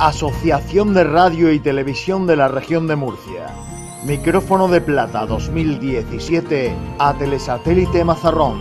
Asociación de Radio y Televisión de la Región de Murcia. Micrófono de Plata 2017 a Telesatélite Mazarrón.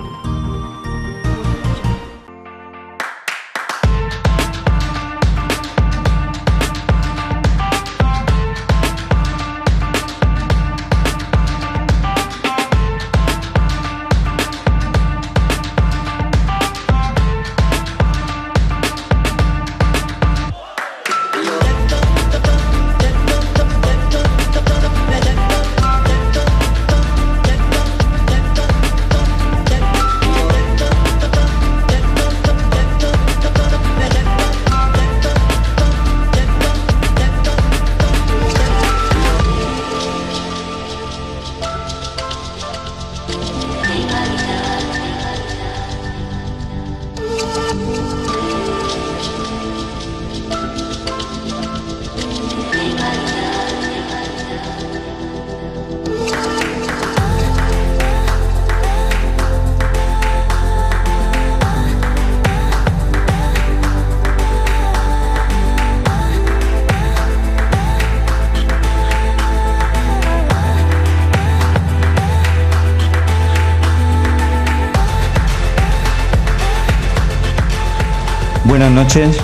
noches.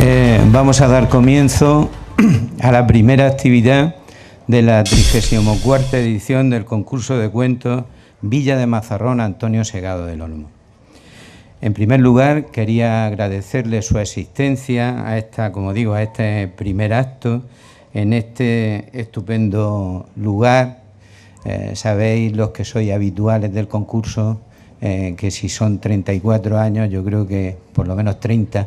Eh, vamos a dar comienzo a la primera actividad de la 34 edición del concurso de cuentos Villa de Mazarrón Antonio Segado del Olmo. En primer lugar, quería agradecerle su asistencia a esta, como digo, a este primer acto en este estupendo lugar. Eh, sabéis los que sois habituales del concurso eh, que si son 34 años, yo creo que por lo menos 30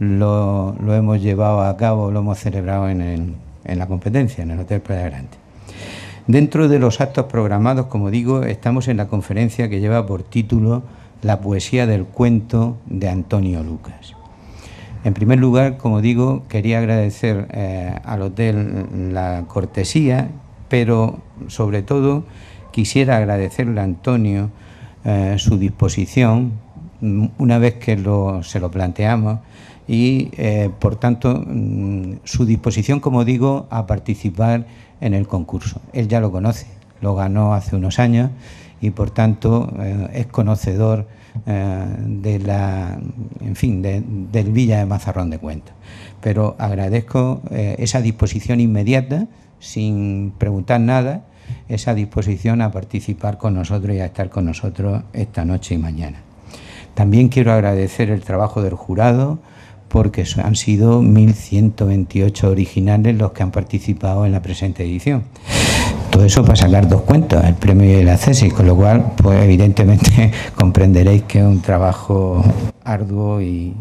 lo, lo hemos llevado a cabo, lo hemos celebrado en, la competencia, en el Hotel Playa Grande. Dentro de los actos programados, como digo, estamos en la conferencia que lleva por título La poesía del cuento de Antonio Lucas. En primer lugar, como digo, quería agradecer eh, al hotel la cortesía, pero sobre todo quisiera agradecerle a Antonio eh, su disposición mm, una vez que se lo planteamos y, eh, por tanto, mm, su disposición, como digo, a participar en el concurso. Él ya lo conoce, lo ganó hace unos años y, por tanto, eh, es conocedor de la, en fin, del Villa de Mazarrón de Cuentas. Pero agradezco esa disposición inmediata, sin preguntar nada, esa disposición a participar con nosotros y a estar con nosotros esta noche y mañana. También quiero agradecer el trabajo del jurado porque han sido 1.128 originales los que han participado en la presente edición. Todo eso para sacar dos cuentos, el premio y la cesis con lo cual, pues, evidentemente comprenderéis que es un trabajo arduo y,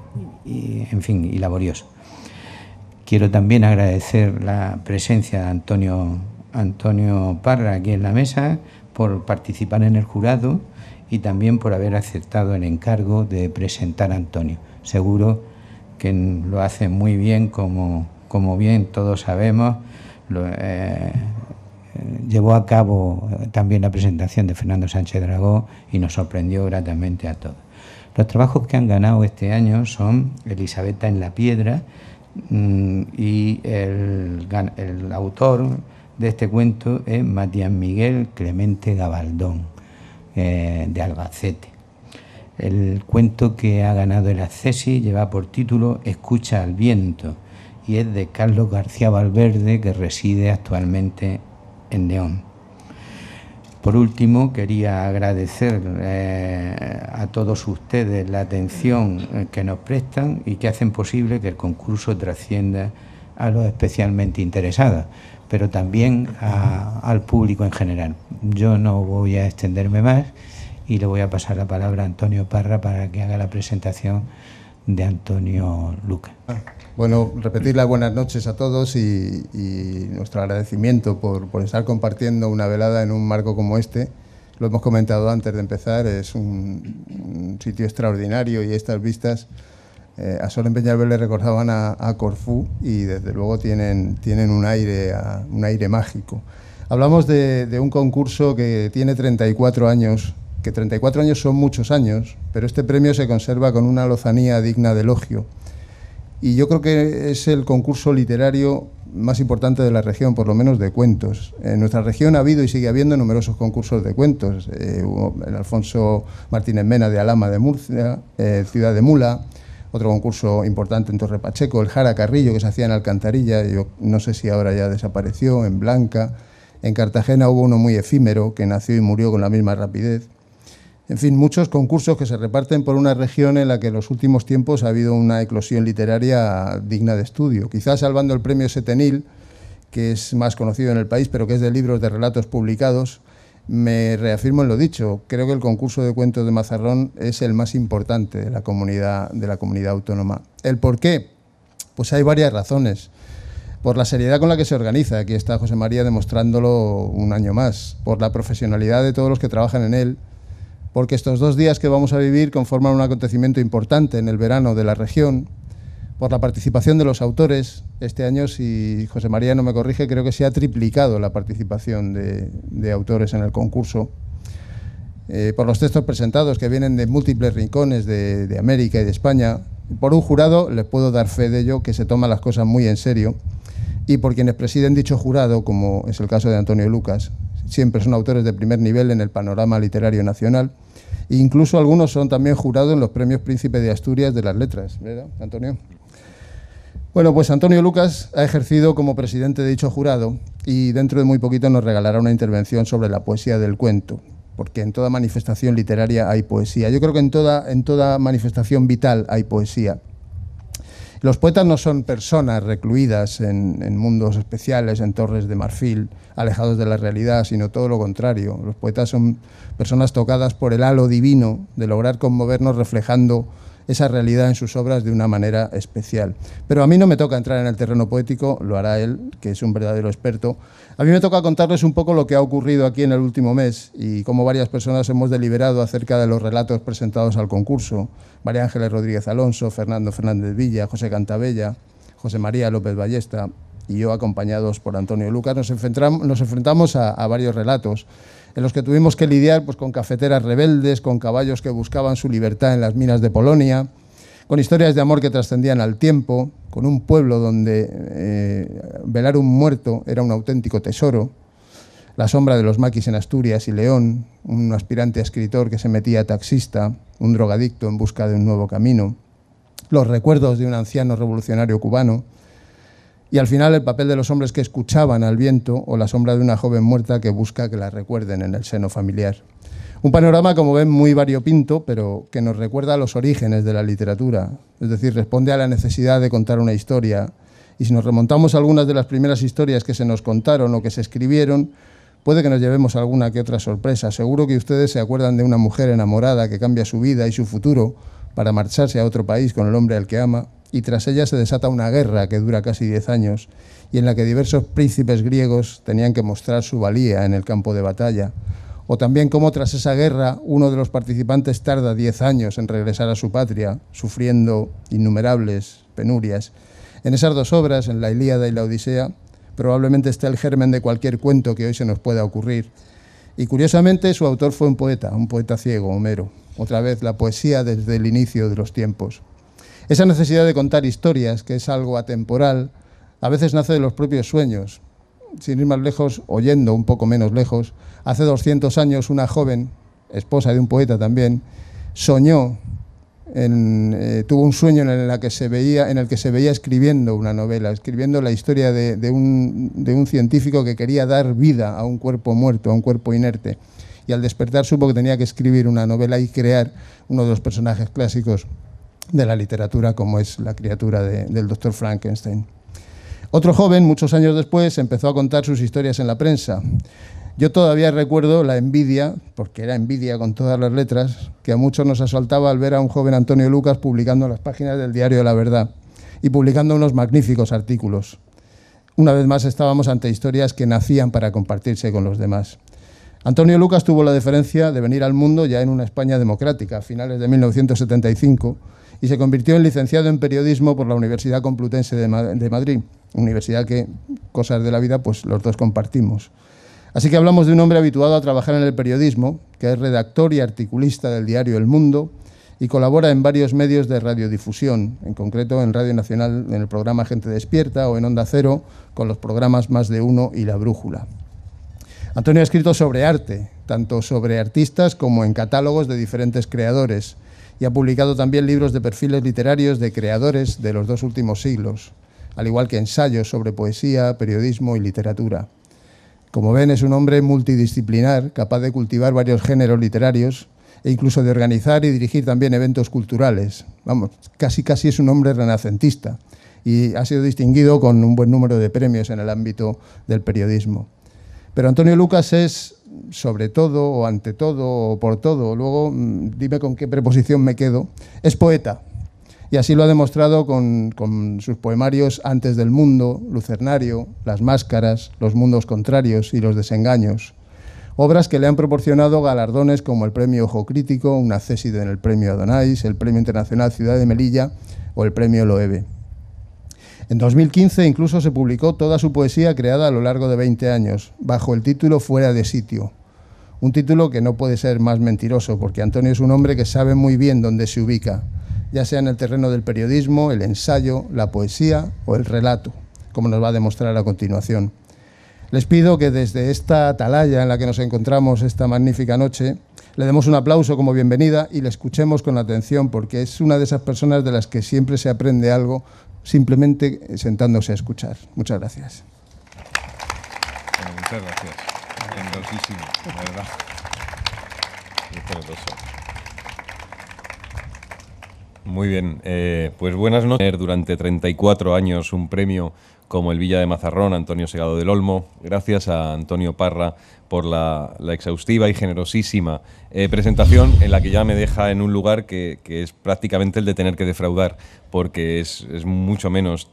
en fin, y laborioso. Quiero también agradecer la presencia de Antonio Antonio Parra aquí en la mesa, por participar en el jurado y también por haber aceptado el encargo de presentar a Antonio. Seguro que lo hace muy bien, como, como bien todos sabemos. Eh, llevó a cabo también la presentación de Fernando Sánchez Dragó y nos sorprendió gratamente a todos. Los trabajos que han ganado este año son Elisabetta en la Piedra mm, y el, el autor de este cuento es Matías Miguel Clemente Gabaldón, eh, de Albacete. El cuento que ha ganado el Accesi lleva por título Escucha al viento y es de Carlos García Valverde, que reside actualmente en León. Por último, quería agradecer eh, a todos ustedes la atención eh, que nos prestan y que hacen posible que el concurso trascienda a los especialmente interesados pero también al público en general. Yo no voy a extenderme más y le voy a pasar la palabra a Antonio Parra para que haga la presentación de Antonio Luca. Bueno, repetir las buenas noches a todos y, nuestro agradecimiento por, estar compartiendo una velada en un marco como este. Lo hemos comentado antes de empezar, es un sitio extraordinario y estas vistas eh, a en Peñalver le recordaban a, Corfú y desde luego tienen, un, aire, mágico. Hablamos de, un concurso que tiene 34 años, que 34 años son muchos años, pero este premio se conserva con una lozanía digna de elogio. Y yo creo que es el concurso literario más importante de la región, por lo menos de cuentos. En nuestra región ha habido y sigue habiendo numerosos concursos de cuentos. Eh, el Alfonso Martínez Mena de Alama de Murcia, eh, Ciudad de Mula, otro concurso importante en Torre Pacheco, el Jara Carrillo, que se hacía en Alcantarilla, yo no sé si ahora ya desapareció, en Blanca. En Cartagena hubo uno muy efímero, que nació y murió con la misma rapidez. En fin, muchos concursos que se reparten por una región en la que en los últimos tiempos ha habido una eclosión literaria digna de estudio. Quizás salvando el premio Setenil, que es más conocido en el país, pero que es de libros de relatos publicados, me reafirmo en lo dicho. Creo que el concurso de cuentos de Mazarrón es el más importante de la comunidad, de la comunidad autónoma. ¿El por qué? Pues hay varias razones. Por la seriedad con la que se organiza, aquí está José María demostrándolo un año más. Por la profesionalidad de todos los que trabajan en él. Porque estos dos días que vamos a vivir conforman un acontecimiento importante en el verano de la región por la participación de los autores. Este año, si José María no me corrige, creo que se ha triplicado la participación de, autores en el concurso. Eh, por los textos presentados que vienen de múltiples rincones de, América y de España, por un jurado, les puedo dar fe de ello, que se toman las cosas muy en serio, y por quienes presiden dicho jurado, como es el caso de Antonio Lucas, siempre son autores de primer nivel en el panorama literario nacional, e incluso algunos son también jurados en los premios Príncipe de Asturias de las Letras, ¿verdad, Antonio? Bueno, pues Antonio Lucas ha ejercido como presidente de dicho jurado y dentro de muy poquito nos regalará una intervención sobre la poesía del cuento, porque en toda manifestación literaria hay poesía. Yo creo que en toda, en toda manifestación vital hay poesía. Los poetas no son personas recluidas en, en, mundos especiales, en torres de marfil, alejados de la realidad, sino todo lo contrario. Los poetas son personas tocadas por el halo divino de lograr conmovernos reflejando esa realidad en sus obras de una manera especial. Pero a mí no me toca entrar en el terreno poético, lo hará él, que es un verdadero experto. A mí me toca contarles un poco lo que ha ocurrido aquí en el último mes y cómo varias personas hemos deliberado acerca de los relatos presentados al concurso. María Ángeles Rodríguez Alonso, Fernando Fernández Villa, José Cantabella, José María López Ballesta, y yo, acompañados por Antonio Lucas, nos, enfrentamos a, a varios relatos en los que tuvimos que lidiar pues, con cafeteras rebeldes, con caballos que buscaban su libertad en las minas de Polonia, con historias de amor que trascendían al tiempo, con un pueblo donde eh, velar un muerto era un auténtico tesoro, la sombra de los maquis en Asturias y León, un aspirante escritor que se metía a taxista, un drogadicto en busca de un nuevo camino, los recuerdos de un anciano revolucionario cubano, y al final el papel de los hombres que escuchaban al viento o la sombra de una joven muerta que busca que la recuerden en el seno familiar. Un panorama, como ven, muy variopinto, pero que nos recuerda los orígenes de la literatura, es decir, responde a la necesidad de contar una historia. Y si nos remontamos a algunas de las primeras historias que se nos contaron o que se escribieron, puede que nos llevemos alguna que otra sorpresa. Seguro que ustedes se acuerdan de una mujer enamorada que cambia su vida y su futuro para marcharse a otro país con el hombre al que ama y tras ella se desata una guerra que dura casi diez años y en la que diversos príncipes griegos tenían que mostrar su valía en el campo de batalla, o también cómo tras esa guerra uno de los participantes tarda diez años en regresar a su patria, sufriendo innumerables penurias. En esas dos obras, en la Ilíada y la Odisea, probablemente está el germen de cualquier cuento que hoy se nos pueda ocurrir. Y curiosamente su autor fue un poeta, un poeta ciego, Homero. Otra vez la poesía desde el inicio de los tiempos. Esa necesidad de contar historias, que es algo atemporal, a veces nace de los propios sueños. Sin ir más lejos, oyendo un poco menos lejos, hace 200 años una joven, esposa de un poeta también, soñó, eh, tuvo un sueño en, la que se veía, en el que se veía escribiendo una novela, escribiendo la historia de, de, un, de un científico que quería dar vida a un cuerpo muerto, a un cuerpo inerte. Y al despertar supo que tenía que escribir una novela y crear uno de los personajes clásicos de la literatura como es la criatura del doctor Frankenstein. Otro joven, muchos años después, empezó a contar sus historias en la prensa. Yo todavía recuerdo la envidia, porque era envidia con todas las letras, que a muchos nos asaltaba al ver a un joven Antonio Lucas publicando las páginas del diario La Verdad y publicando unos magníficos artículos. Una vez más estábamos ante historias que nacían para compartirse con los demás. Antonio Lucas tuvo la deferencia de venir al mundo ya en una España democrática, a finales de 1975, y se convirtió en licenciado en periodismo por la Universidad Complutense de, Madrid, universidad que, cosas de la vida, pues los dos compartimos. Así que hablamos de un hombre habituado a trabajar en el periodismo, que es redactor y articulista del diario El Mundo y colabora en varios medios de radiodifusión, en concreto en Radio Nacional en el programa Gente Despierta o en Onda Cero con los programas Más de Uno y La Brújula. Antonio ha escrito sobre arte, tanto sobre artistas como en catálogos de diferentes creadores y ha publicado también libros de perfiles literarios de creadores de los dos últimos siglos, al igual que ensayos sobre poesía, periodismo y literatura. Como ven, es un hombre multidisciplinar, capaz de cultivar varios géneros literarios e incluso de organizar y dirigir también eventos culturales. Vamos, casi casi es un hombre renacentista y ha sido distinguido con un buen número de premios en el ámbito del periodismo. Pero Antonio Lucas es sobre todo o ante todo o por todo, luego mm, dime con qué preposición me quedo, es poeta. Y así lo ha demostrado con, sus poemarios Antes del Mundo, Lucernario, Las Máscaras, Los Mundos Contrarios y Los Desengaños. Obras que le han proporcionado galardones como el Premio Ojo Crítico, una céside en el Premio Adonais, el Premio Internacional Ciudad de Melilla o el Premio Loewe. En 2015 incluso se publicó toda su poesía creada a lo largo de 20 años, bajo el título Fuera de sitio. Un título que no puede ser más mentiroso, porque Antonio es un hombre que sabe muy bien dónde se ubica, ya sea en el terreno del periodismo, el ensayo, la poesía o el relato, como nos va a demostrar a continuación. Les pido que desde esta atalaya en la que nos encontramos esta magnífica noche, le demos un aplauso como bienvenida y le escuchemos con atención porque es una de esas personas de las que siempre se aprende algo, simplemente eh, sentándose a escuchar. Muchas gracias. Bueno, muchas gracias. Generosísimo, la verdad. Muy Muy bien, eh, pues buenas noches. Durante 34 años un premio como el Villa de Mazarrón, Antonio Segado del Olmo. Gracias a Antonio Parra por la, exhaustiva y generosísima eh, presentación en la que ya me deja en un lugar que, es prácticamente el de tener que defraudar, porque es mucho menos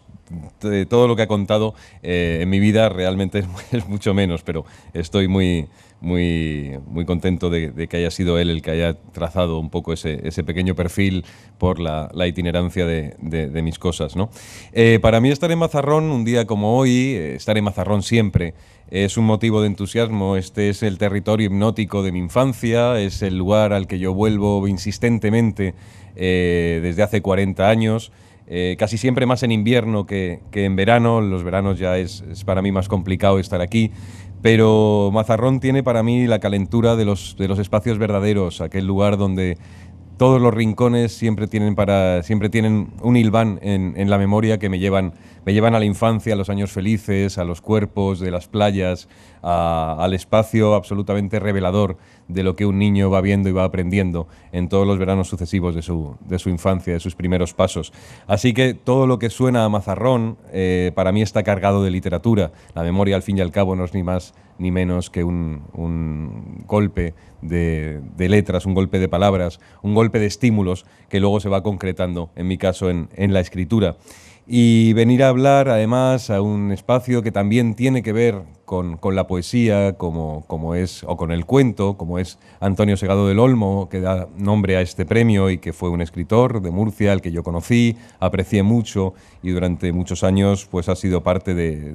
de todo lo que ha contado eh, en mi vida realmente es, mucho menos, pero estoy muy, muy, muy contento de, que haya sido él el que haya trazado un poco ese, pequeño perfil por la, itinerancia de, mis cosas. ¿no? Eh, para mí estar en Mazarrón un día como hoy, eh, estar en Mazarrón siempre, es un motivo de entusiasmo. Este es el territorio hipnótico de mi infancia, es el lugar al que yo vuelvo insistentemente desde hace 40 años. Eh, casi siempre más en invierno que, en verano. los veranos ya es, para mí más complicado estar aquí. Pero Mazarrón tiene para mí la calentura de los, de los espacios verdaderos, aquel lugar donde, todos los rincones siempre tienen para siempre tienen un hilván en, la memoria que me llevan me llevan a la infancia a los años felices a los cuerpos de las playas al espacio absolutamente revelador de lo que un niño va viendo y va aprendiendo en todos los veranos sucesivos de su, infancia de sus primeros pasos así que todo lo que suena a mazarrón eh, para mí está cargado de literatura la memoria al fin y al cabo no es ni más ni menos que un, un golpe de, letras, un golpe de palabras, un golpe de estímulos que luego se va concretando, en mi caso, en, la escritura. Y venir a hablar además a un espacio que también tiene que ver con, la poesía, como, es, o con el cuento, como es Antonio Segado del Olmo, que da nombre a este premio y que fue un escritor de Murcia, el que yo conocí, aprecié mucho y durante muchos años pues, ha sido parte de,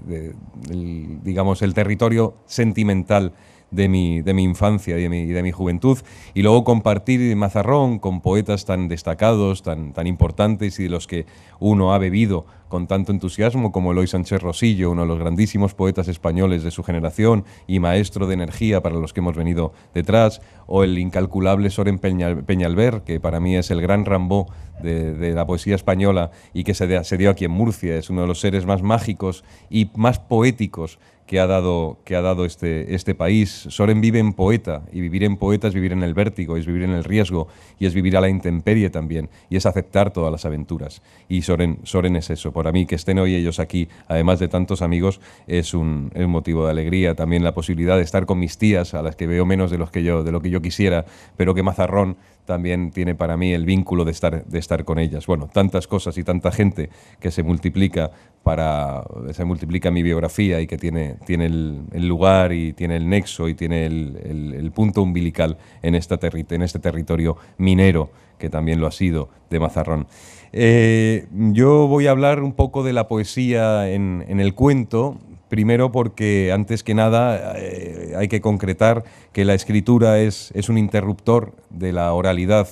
del, digamos, el territorio sentimental de mi, infancia y de mi, juventud, y luego compartir Mazarrón con poetas tan destacados, tan, tan importantes y de los que uno ha bebido con tanto entusiasmo como Eloy Sánchez Rosillo, uno de los grandísimos poetas españoles de su generación y maestro de energía para los que hemos venido detrás, o el incalculable Soren Peñalver, que para mí es el gran Rambó de, la poesía española y que se dio aquí en Murcia, es uno de los seres más mágicos y más poéticos que ha dado, que ha dado este, este país. Soren vive en poeta, y vivir en poeta es vivir en el vértigo, es vivir en el riesgo, y es vivir a la intemperie también, y es aceptar todas las aventuras. Y Soren, Soren es eso. Para mí, que estén hoy ellos aquí, además de tantos amigos, es un, motivo de alegría. También la posibilidad de estar con mis tías, a las que veo menos de, los que yo, de lo que yo quisiera, pero que Mazarrón también tiene para mí el vínculo de estar, de estar con ellas. Bueno, tantas cosas y tanta gente que se multiplica para se multiplica mi biografía y que tiene, tiene el, lugar y tiene el nexo y tiene el, punto umbilical en, esta en este territorio minero, que también lo ha sido, de Mazarrón. Eh, yo voy a hablar un poco de la poesía en, el cuento, Primero porque, antes que nada, eh, hay que concretar que la escritura es, es, un interruptor de la oralidad.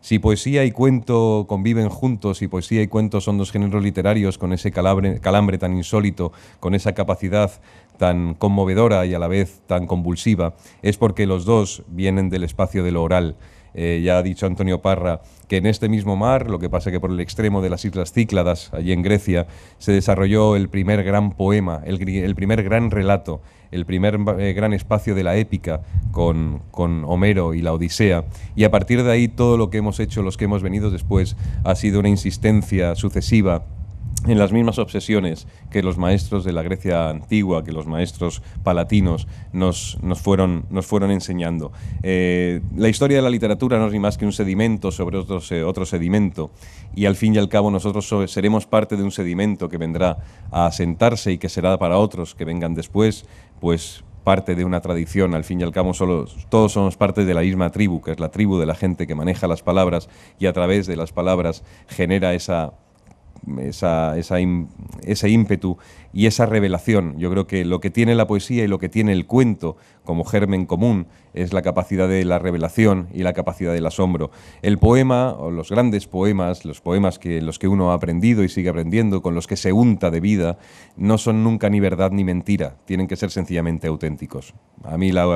Si poesía y cuento conviven juntos, y poesía y cuento son dos géneros literarios con ese calambre, calambre tan insólito, con esa capacidad tan conmovedora y a la vez tan convulsiva es porque los dos vienen del espacio de lo oral. Eh, ya ha dicho Antonio Parra que en este mismo mar, lo que pasa que por el extremo de las Islas Cícladas, allí en Grecia, se desarrolló el primer gran poema, el, primer gran relato, el primer eh, gran espacio de la épica con, con Homero y la Odisea. Y a partir de ahí todo lo que hemos hecho, los que hemos venido después, ha sido una insistencia sucesiva en las mismas obsesiones que los maestros de la Grecia antigua, que los maestros palatinos nos, nos, fueron, nos fueron, enseñando. Eh, la historia de la literatura no es ni más que un sedimento sobre otro, otro sedimento y al fin y al cabo nosotros seremos parte de un sedimento que vendrá a asentarse y que será para otros que vengan después, pues parte de una tradición, al fin y al cabo todos somos parte de la misma tribu, que es la tribu de la gente que maneja las palabras y a través de las palabras genera esa esa, ese ímpetu y esa revelación. Yo creo que lo que tiene la poesía y lo que tiene el cuento como germen común es la capacidad de la revelación y la capacidad del asombro. El poema, o los grandes poemas, los poemas que los que uno ha aprendido y sigue aprendiendo, con los que se unta de vida, no son nunca ni verdad ni mentira, tienen que ser sencillamente auténticos. A mí la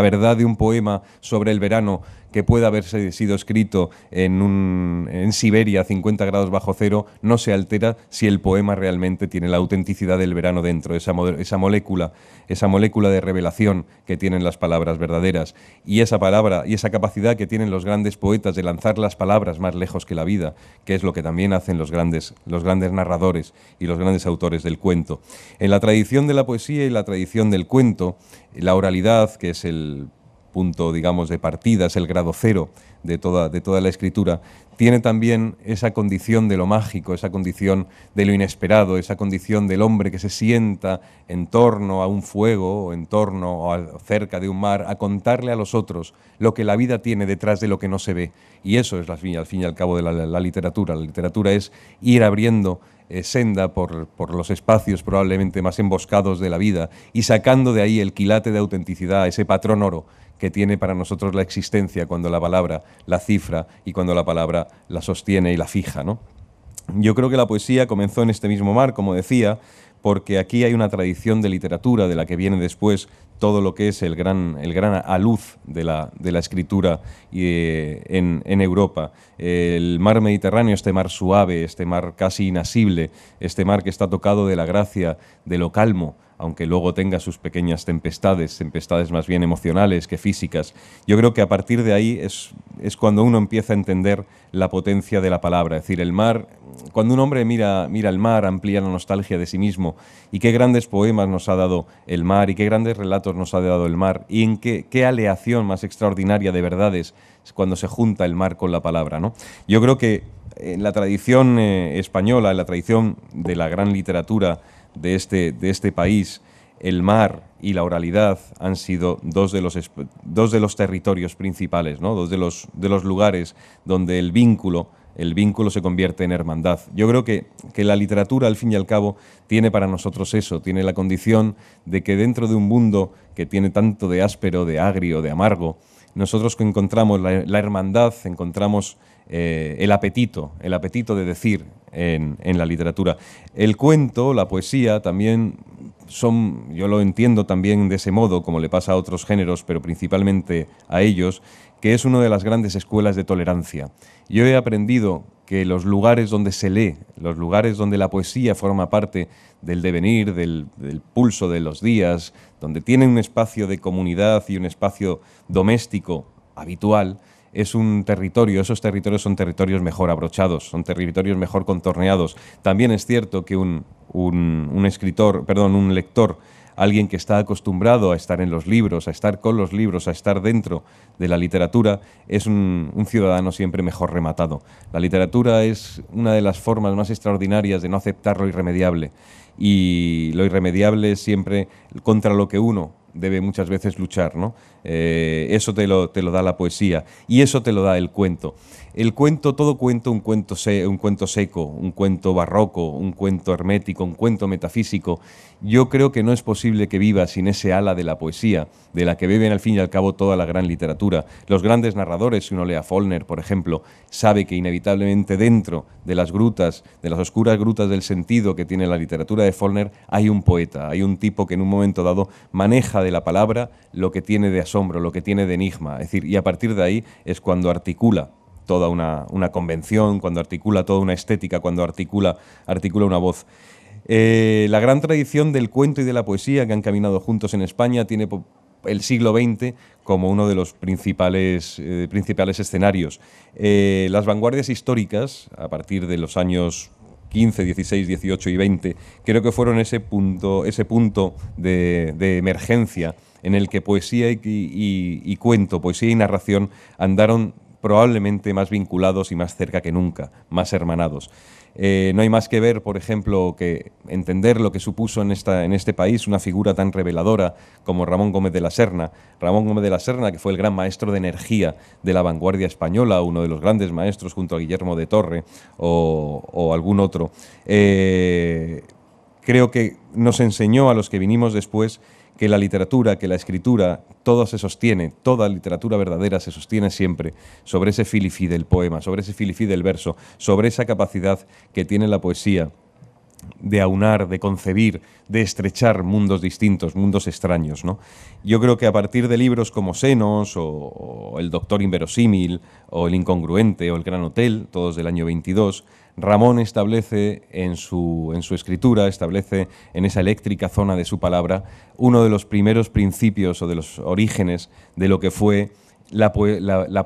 verdad de un poema sobre el verano que pueda haber sido escrito en, Siberia a 50 grados bajo cero no se altera si el poema realmente tiene la autenticidad del verano dentro, esa, esa molécula, esa molécula de revelación que tienen las palabras verdaderas y esa palabra y esa capacidad que tienen los grandes poetas de lanzar las palabras más lejos que la vida, que es lo que también hacen los grandes, los grandes narradores y los grandes autores del cuento. En la tradición de la poesía y la tradición del cuento, la oralidad, que es el punto, digamos, de partida, es el grado cero de toda, la escritura, tiene también esa condición de lo mágico, esa condición de lo inesperado, esa condición del hombre que se sienta en torno a un fuego o en torno o cerca de un mar a contarle a los otros lo que la vida tiene detrás de lo que no se ve. Y eso es, al fin y al cabo, de la literatura. La literatura es ir abriendo eh, senda por, los espacios probablemente más emboscados de la vida y sacando de ahí el quilate de autenticidad, ese patrón oro que tiene para nosotros la existencia cuando la palabra la cifra y cuando la palabra la sostiene y la fija. ¿no? Yo creo que la poesía comenzó en este mismo mar, como decía, porque aquí hay una tradición de literatura de la que viene después todo lo que es el gran, el gran aluz de la, de la escritura eh, en, Europa. El mar Mediterráneo, este mar suave, este mar casi inasible, este mar que está tocado de la gracia, de lo calmo, aunque luego tenga sus pequeñas tempestades, tempestades más bien emocionales que físicas. Yo creo que a partir de ahí es, es cuando uno empieza a entender la potencia de la palabra. Es decir, el mar, cuando un hombre mira, mira el mar, amplía la nostalgia de sí mismo y qué grandes poemas nos ha dado el mar y qué grandes relatos nos ha dado el mar y en qué, qué aleación más extraordinaria de verdades ...es cuando se junta el mar con la palabra. ¿no? Yo creo que en la tradición eh, española, en la tradición de la gran literatura, de este, de este país, el mar y la oralidad han sido dos de los, dos de los territorios principales, ¿no? dos de los, de los lugares donde el vínculo, el vínculo se convierte en hermandad. Yo creo que, que la literatura, al fin y al cabo, tiene para nosotros eso, tiene la condición de que dentro de un mundo que tiene tanto de áspero, de agrio, de amargo, nosotros que encontramos la, hermandad, encontramos eh, el apetito, el apetito de decir, en, la literatura. El cuento, la poesía, también son, yo lo entiendo también de ese modo, como le pasa a otros géneros, pero principalmente a ellos, que es una de las grandes escuelas de tolerancia. Yo he aprendido que los lugares donde se lee, los lugares donde la poesía forma parte del devenir, del, del, pulso de los días, donde tiene un espacio de comunidad y un espacio doméstico habitual, es un territorio, esos territorios son territorios mejor abrochados, son territorios mejor contorneados. También es cierto que un, escritor, perdón, un lector, alguien que está acostumbrado a estar en los libros, a estar con los libros, a estar dentro de la literatura, es un, ciudadano siempre mejor rematado. La literatura es una de las formas más extraordinarias de no aceptar lo irremediable. Y lo irremediable es siempre contra lo que uno debe muchas veces luchar, ¿no? Eh, eso te lo, te lo da la poesía y eso te lo da el cuento el cuento, todo cuento, un cuento, seco, un cuento barroco, un cuento hermético, un cuento metafísico, yo creo que no es posible que viva sin ese ala de la poesía, de la que beben al fin y al cabo toda la gran literatura. Los grandes narradores, si uno lea Follner, por ejemplo, sabe que inevitablemente dentro de las grutas, de las oscuras grutas del sentido que tiene la literatura de Follner, hay un poeta, hay un tipo que en un momento dado maneja de la palabra lo que tiene de asombro, lo que tiene de enigma, es decir, y a partir de ahí es cuando articula toda una, convención, cuando articula toda una estética, cuando articula, articula una voz. Eh, la gran tradición del cuento y de la poesía que han caminado juntos en España tiene el siglo XX como uno de los principales, eh, principales escenarios. Eh, las vanguardias históricas, a partir de los años 15, 16, 18 y 20, creo que fueron ese punto, ese punto de, emergencia en el que poesía y, y, cuento, poesía y narración andaron probablemente más vinculados y más cerca que nunca, más hermanados. Eh, no hay más que ver, por ejemplo, que entender lo que supuso en, esta, en este país una figura tan reveladora como Ramón Gómez de la Serna. Ramón Gómez de la Serna, que fue el gran maestro de energía de la vanguardia española, uno de los grandes maestros junto a Guillermo de Torre o, algún otro. Eh, creo que nos enseñó a los que vinimos después que la literatura, que la escritura, todo se sostiene, toda literatura verdadera se sostiene siempre sobre ese filifí del poema, sobre ese filifí del verso, sobre esa capacidad que tiene la poesía de aunar, de concebir, de estrechar mundos distintos, mundos extraños. Yo creo que a partir de libros como Senos o El Doctor Inverosímil o El Incongruente o El Gran Hotel, todos del año 22, Ramón establece en su, en su escritura, establece en esa eléctrica zona de su palabra, uno de los primeros principios o de los orígenes de lo que fue la,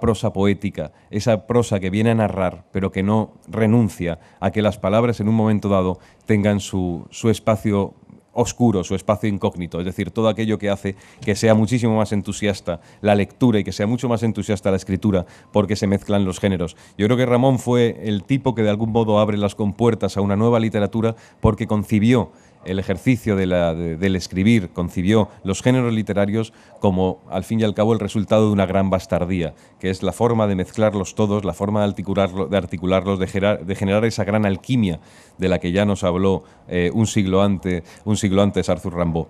prosa poética, esa prosa que viene a narrar, pero que no renuncia a que las palabras en un momento dado tengan su, su espacio oscuro, su espacio incógnito, es decir, todo aquello que hace que sea muchísimo más entusiasta la lectura y que sea mucho más entusiasta la escritura porque se mezclan los géneros. Yo creo que Ramón fue el tipo que de algún modo abre las compuertas a una nueva literatura porque concibió el ejercicio del escribir, concibió los géneros literarios como, al fin y al cabo, el resultado de una gran bastardía, que es la forma de mezclarlos todos, la forma de, articularlos, de, generar esa gran alquimia de la que ya nos habló eh, un, siglo antes, un siglo antes Arthur Rimbaud.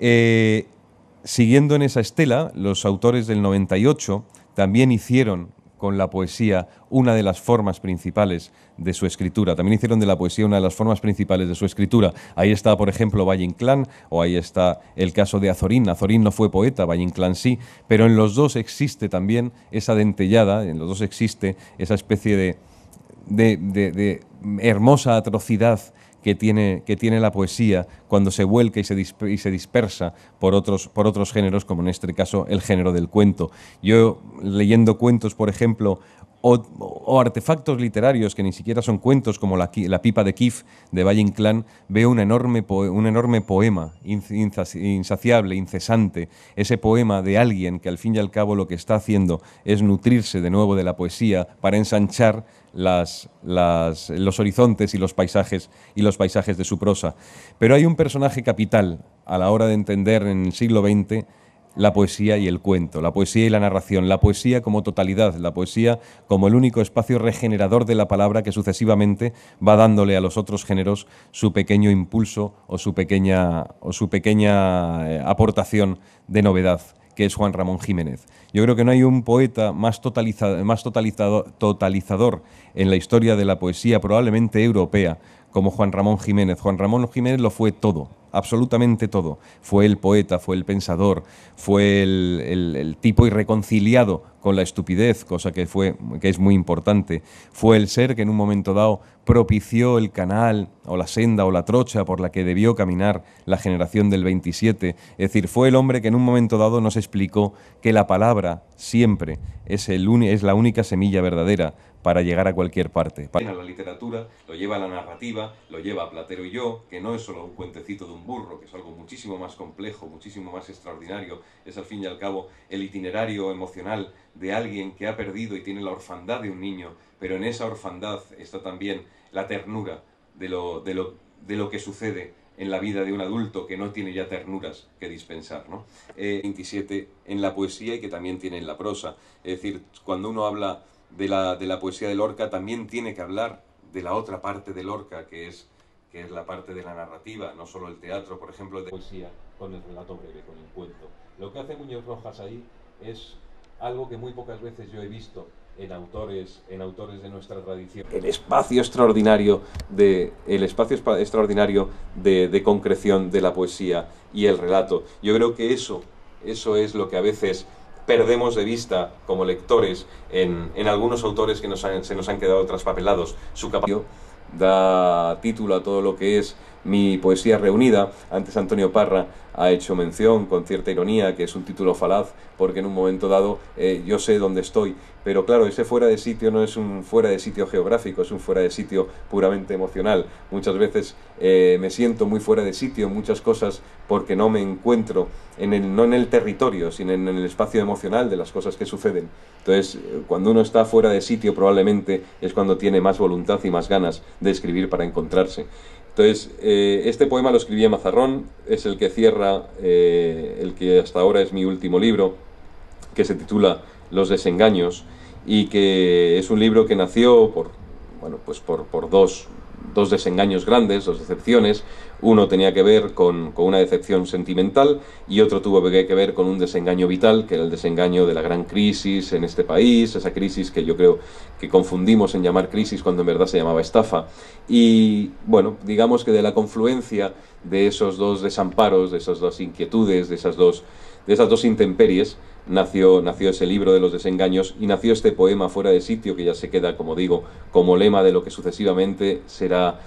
Eh, siguiendo en esa estela, los autores del 98 también hicieron con la poesía una de las formas principales de su escritura. También hicieron de la poesía una de las formas principales de su escritura. Ahí está, por ejemplo, Valle Inclán o ahí está el caso de Azorín. Azorín no fue poeta, Valle Inclán sí, pero en los dos existe también esa dentellada, en los dos existe esa especie de, de hermosa atrocidad que tiene, que tiene la poesía cuando se vuelca y se, y se dispersa por otros, por otros géneros, como en este caso el género del cuento. Yo leyendo cuentos, por ejemplo, o, artefactos literarios que ni siquiera son cuentos, como la, la pipa de Kif de Valle Inclán, veo un enorme, un enorme poema insaciable, incesante, ese poema de alguien que al fin y al cabo lo que está haciendo es nutrirse de nuevo de la poesía para ensanchar los horizontes y los, paisajes, y los paisajes de su prosa. Pero hay un personaje capital a la hora de entender en el siglo XX la poesía y el cuento, la poesía y la narración, la poesía como totalidad, la poesía como el único espacio regenerador de la palabra que sucesivamente va dándole a los otros géneros su pequeño impulso o su pequeña, o su pequeña eh, aportación de novedad, que es Juan Ramón Jiménez. Yo creo que no hay un poeta más, totalizador en la historia de la poesía, probablemente europea, como Juan Ramón Jiménez. Juan Ramón Jiménez lo fue todo, absolutamente todo. Fue el poeta, fue el pensador, fue el, tipo irreconciliado con la estupidez, cosa que, fue, que es muy importante. Fue el ser que en un momento dado propició el canal o la senda o la trocha por la que debió caminar la generación del 27. Es decir, fue el hombre que en un momento dado nos explicó que la palabra siempre es, el, es la única semilla verdadera para llegar a cualquier parte. A la literatura, lo lleva a la narrativa, lo lleva a Platero y yo, que no es solo un cuentecito de un burro, que es algo muchísimo más complejo, muchísimo más extraordinario, es al fin y al cabo el itinerario emocional de alguien que ha perdido y tiene la orfandad de un niño, pero en esa orfandad está también la ternura de lo, de lo, de lo que sucede en la vida de un adulto que no tiene ya ternuras que dispensar. ¿no? 27 eh, en la poesía y que también tiene en la prosa. Es decir, cuando uno habla de la, poesía de Lorca también tiene que hablar de la otra parte de Lorca, que es, que es la parte de la narrativa, no solo el teatro, por ejemplo, de poesía, con el relato breve, con el cuento. Lo que hace Muñoz Rojas ahí es algo que muy pocas veces yo he visto en autores, en autores de nuestra tradición. El espacio extraordinario de, el espacio extraordinario de, concreción de la poesía y el relato. Yo creo que eso, eso es lo que a veces perdemos de vista como lectores en, en algunos autores que nos se nos han quedado traspapelados. Su capacidad da título a todo lo que es mi poesía reunida. Antes Antonio Parra ha hecho mención con cierta ironía, que es un título falaz, porque en un momento dado eh, yo sé dónde estoy. Pero claro, ese fuera de sitio no es un fuera de sitio geográfico, es un fuera de sitio puramente emocional. Muchas veces eh, me siento muy fuera de sitio en muchas cosas porque no me encuentro, en el, no en el territorio, sino en el espacio emocional de las cosas que suceden. Entonces, eh, cuando uno está fuera de sitio probablemente es cuando tiene más voluntad y más ganas de escribir para encontrarse. Entonces, eh, este poema lo escribí Mazarrón, es el que cierra eh, el que hasta ahora es mi último libro, que se titula Los desengaños, y que es un libro que nació por, bueno, pues por, dos, dos, desengaños grandes, dos decepciones. Uno tenía que ver con, con una decepción sentimental y otro tuvo que ver con un desengaño vital, que era el desengaño de la gran crisis en este país, esa crisis que yo creo que confundimos en llamar crisis cuando en verdad se llamaba estafa. Y bueno, digamos que de la confluencia de esos dos desamparos, de esas dos inquietudes, de esas dos de esas dos intemperies nació, nació ese libro de los desengaños y nació este poema fuera de sitio que ya se queda, como digo, como lema de lo que sucesivamente será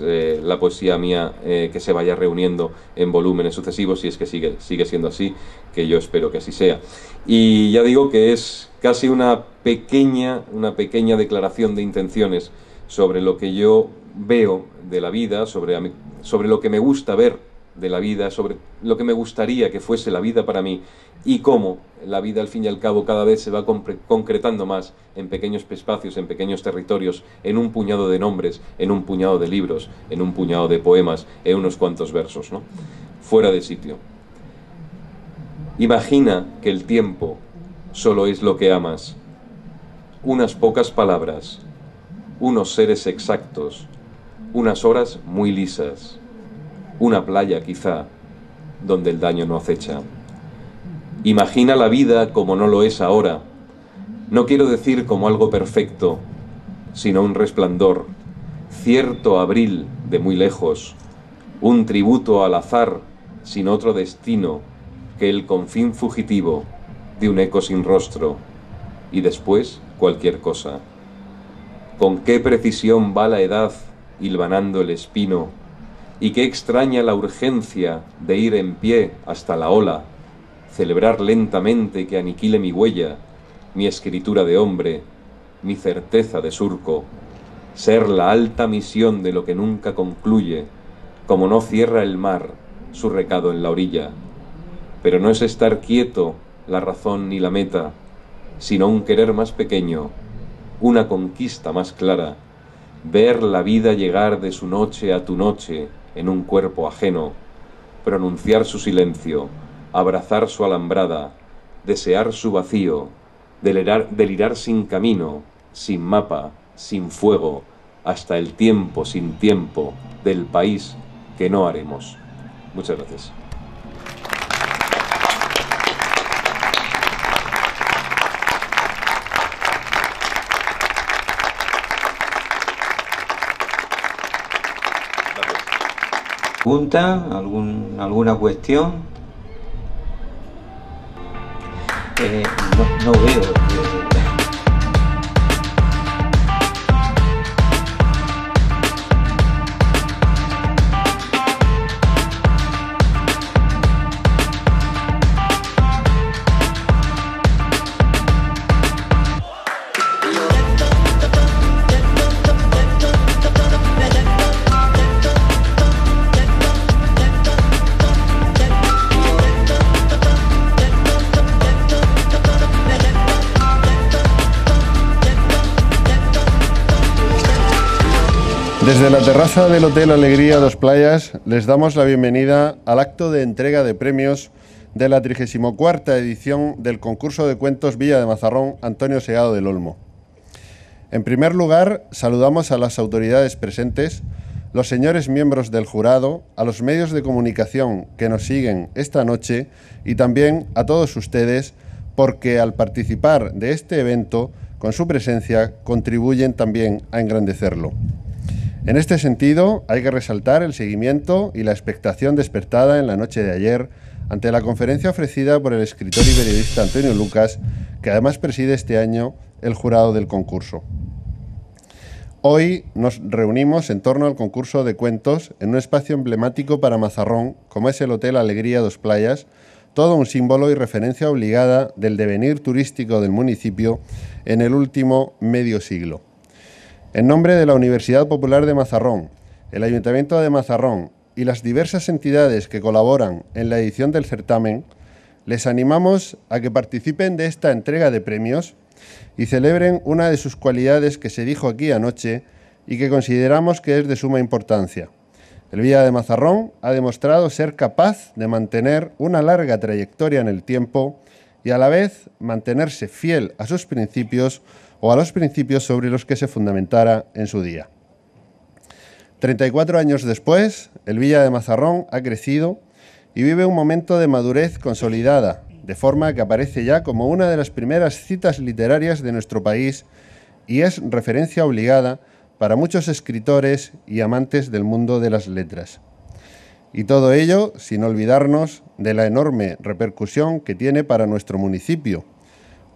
eh, la poesía mía eh, que se vaya reuniendo en volúmenes sucesivos, si es que sigue, sigue siendo así, que yo espero que así sea. Y ya digo que es casi una pequeña, una pequeña declaración de intenciones sobre lo que yo veo de la vida, sobre, sobre lo que me gusta ver de la vida, sobre lo que me gustaría que fuese la vida para mí y cómo la vida al fin y al cabo cada vez se va concretando más en pequeños espacios, en pequeños territorios, en un puñado de nombres, en un puñado de libros, en un puñado de poemas, en unos cuantos versos, ¿no? Fuera de sitio. Imagina que el tiempo solo es lo que amas. Unas pocas palabras, unos seres exactos, unas horas muy lisas una playa quizá, donde el daño no acecha. Imagina la vida como no lo es ahora. No quiero decir como algo perfecto, sino un resplandor, cierto abril de muy lejos, un tributo al azar sin otro destino que el confín fugitivo de un eco sin rostro, y después cualquier cosa. ¿Con qué precisión va la edad hilvanando el espino y qué extraña la urgencia de ir en pie hasta la ola, celebrar lentamente que aniquile mi huella, mi escritura de hombre, mi certeza de surco, ser la alta misión de lo que nunca concluye, como no cierra el mar su recado en la orilla. Pero no es estar quieto la razón ni la meta, sino un querer más pequeño, una conquista más clara, ver la vida llegar de su noche a tu noche, en un cuerpo ajeno, pronunciar su silencio, abrazar su alambrada, desear su vacío, delirar, sin camino, sin mapa, sin fuego, hasta el tiempo sin tiempo del país que no haremos. Muchas gracias. pregunta, alguna cuestión. Eh, no veo. Desde la terraza del Hotel Alegría Dos Playas les damos la bienvenida al acto de entrega de premios de la 34 edición del concurso de cuentos Villa de Mazarrón Antonio Segado del Olmo. En primer lugar, saludamos a las autoridades presentes, los señores miembros del jurado, a los medios de comunicación que nos siguen esta noche y también a todos ustedes porque al participar de este evento, con su presencia, contribuyen también a engrandecerlo. En este sentido, hay que resaltar el seguimiento y la expectación despertada en la noche de ayer ante la conferencia ofrecida por el escritor y periodista Antonio Lucas, que además preside este año el jurado del concurso. Hoy nos reunimos en torno al concurso de cuentos en un espacio emblemático para Mazarrón, como es el Hotel Alegría Dos Playas, todo un símbolo y referencia obligada del devenir turístico del municipio en el último medio siglo. En nombre de la Universidad Popular de Mazarrón, el Ayuntamiento de Mazarrón y las diversas entidades que colaboran en la edición del certamen, les animamos a que participen de esta entrega de premios y celebren una de sus cualidades que se dijo aquí anoche y que consideramos que es de suma importancia. El Villa de Mazarrón ha demostrado ser capaz de mantener una larga trayectoria en el tiempo y a la vez mantenerse fiel a sus principios o a los principios sobre los que se fundamentara en su día. 34 años después, el Villa de Mazarrón ha crecido y vive un momento de madurez consolidada, de forma que aparece ya como una de las primeras citas literarias de nuestro país y es referencia obligada para muchos escritores y amantes del mundo de las letras. Y todo ello sin olvidarnos de la enorme repercusión que tiene para nuestro municipio,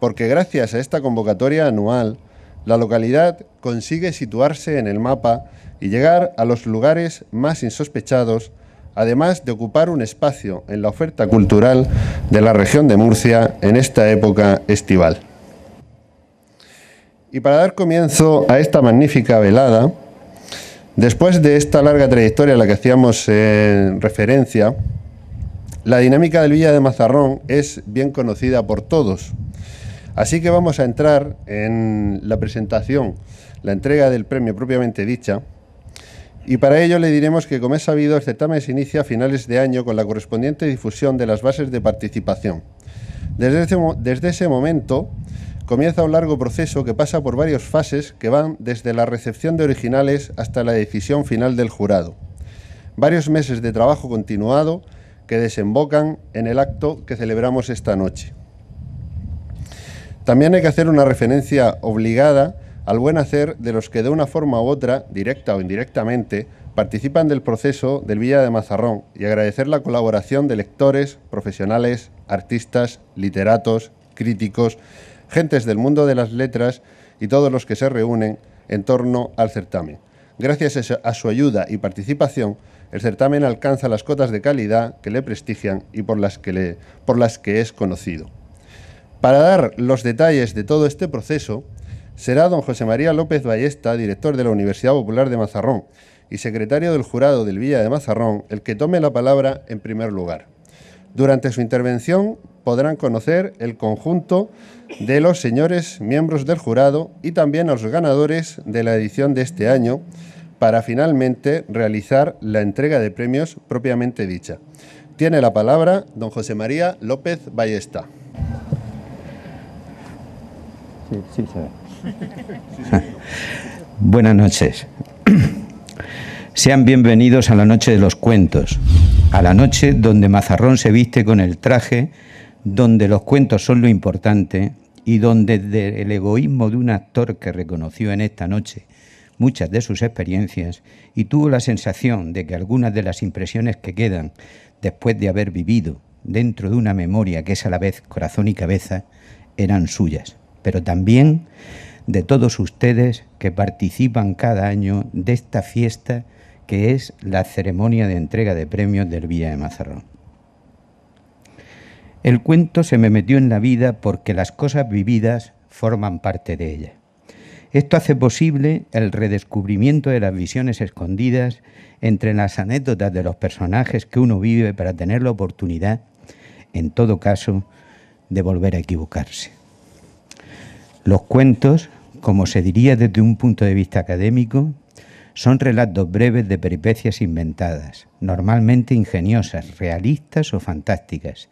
porque gracias a esta convocatoria anual, la localidad consigue situarse en el mapa y llegar a los lugares más insospechados, además de ocupar un espacio en la oferta cultural de la región de Murcia en esta época estival. Y para dar comienzo a esta magnífica velada, después de esta larga trayectoria a la que hacíamos eh, referencia, la dinámica del Villa de Mazarrón es bien conocida por todos, Así que vamos a entrar en la presentación, la entrega del premio propiamente dicha. Y para ello le diremos que, como es sabido, el este certamen se inicia a finales de año con la correspondiente difusión de las bases de participación. Desde ese, desde ese momento comienza un largo proceso que pasa por varias fases que van desde la recepción de originales hasta la decisión final del jurado. Varios meses de trabajo continuado que desembocan en el acto que celebramos esta noche. También hay que hacer una referencia obligada al buen hacer de los que de una forma u otra, directa o indirectamente, participan del proceso del Villa de Mazarrón y agradecer la colaboración de lectores, profesionales, artistas, literatos, críticos, gentes del mundo de las letras y todos los que se reúnen en torno al certamen. Gracias a su ayuda y participación, el certamen alcanza las cotas de calidad que le prestigian y por las que, por las que es conocido. Para dar los detalles de todo este proceso será don José María López Ballesta, director de la Universidad Popular de Mazarrón y secretario del jurado del Villa de Mazarrón, el que tome la palabra en primer lugar. Durante su intervención podrán conocer el conjunto de los señores miembros del jurado y también a los ganadores de la edición de este año para finalmente realizar la entrega de premios propiamente dicha. Tiene la palabra don José María López Ballesta. Buenas noches. Sean bienvenidos a la noche de los cuentos, a la noche donde Mazarrón se viste con el traje, donde los cuentos son lo importante y donde el egoísmo de un actor que reconoció en esta noche muchas de sus experiencias y tuvo la sensación de que algunas de las impresiones que quedan después de haber vivido dentro de una memoria que es a la vez corazón y cabeza eran suyas pero también de todos ustedes que participan cada año de esta fiesta que es la ceremonia de entrega de premios del Vía de Mazarrón. El cuento se me metió en la vida porque las cosas vividas forman parte de ella. Esto hace posible el redescubrimiento de las visiones escondidas entre las anécdotas de los personajes que uno vive para tener la oportunidad, en todo caso, de volver a equivocarse. Los cuentos, como se diría desde un punto de vista académico, son relatos breves de peripecias inventadas, normalmente ingeniosas, realistas o fantásticas,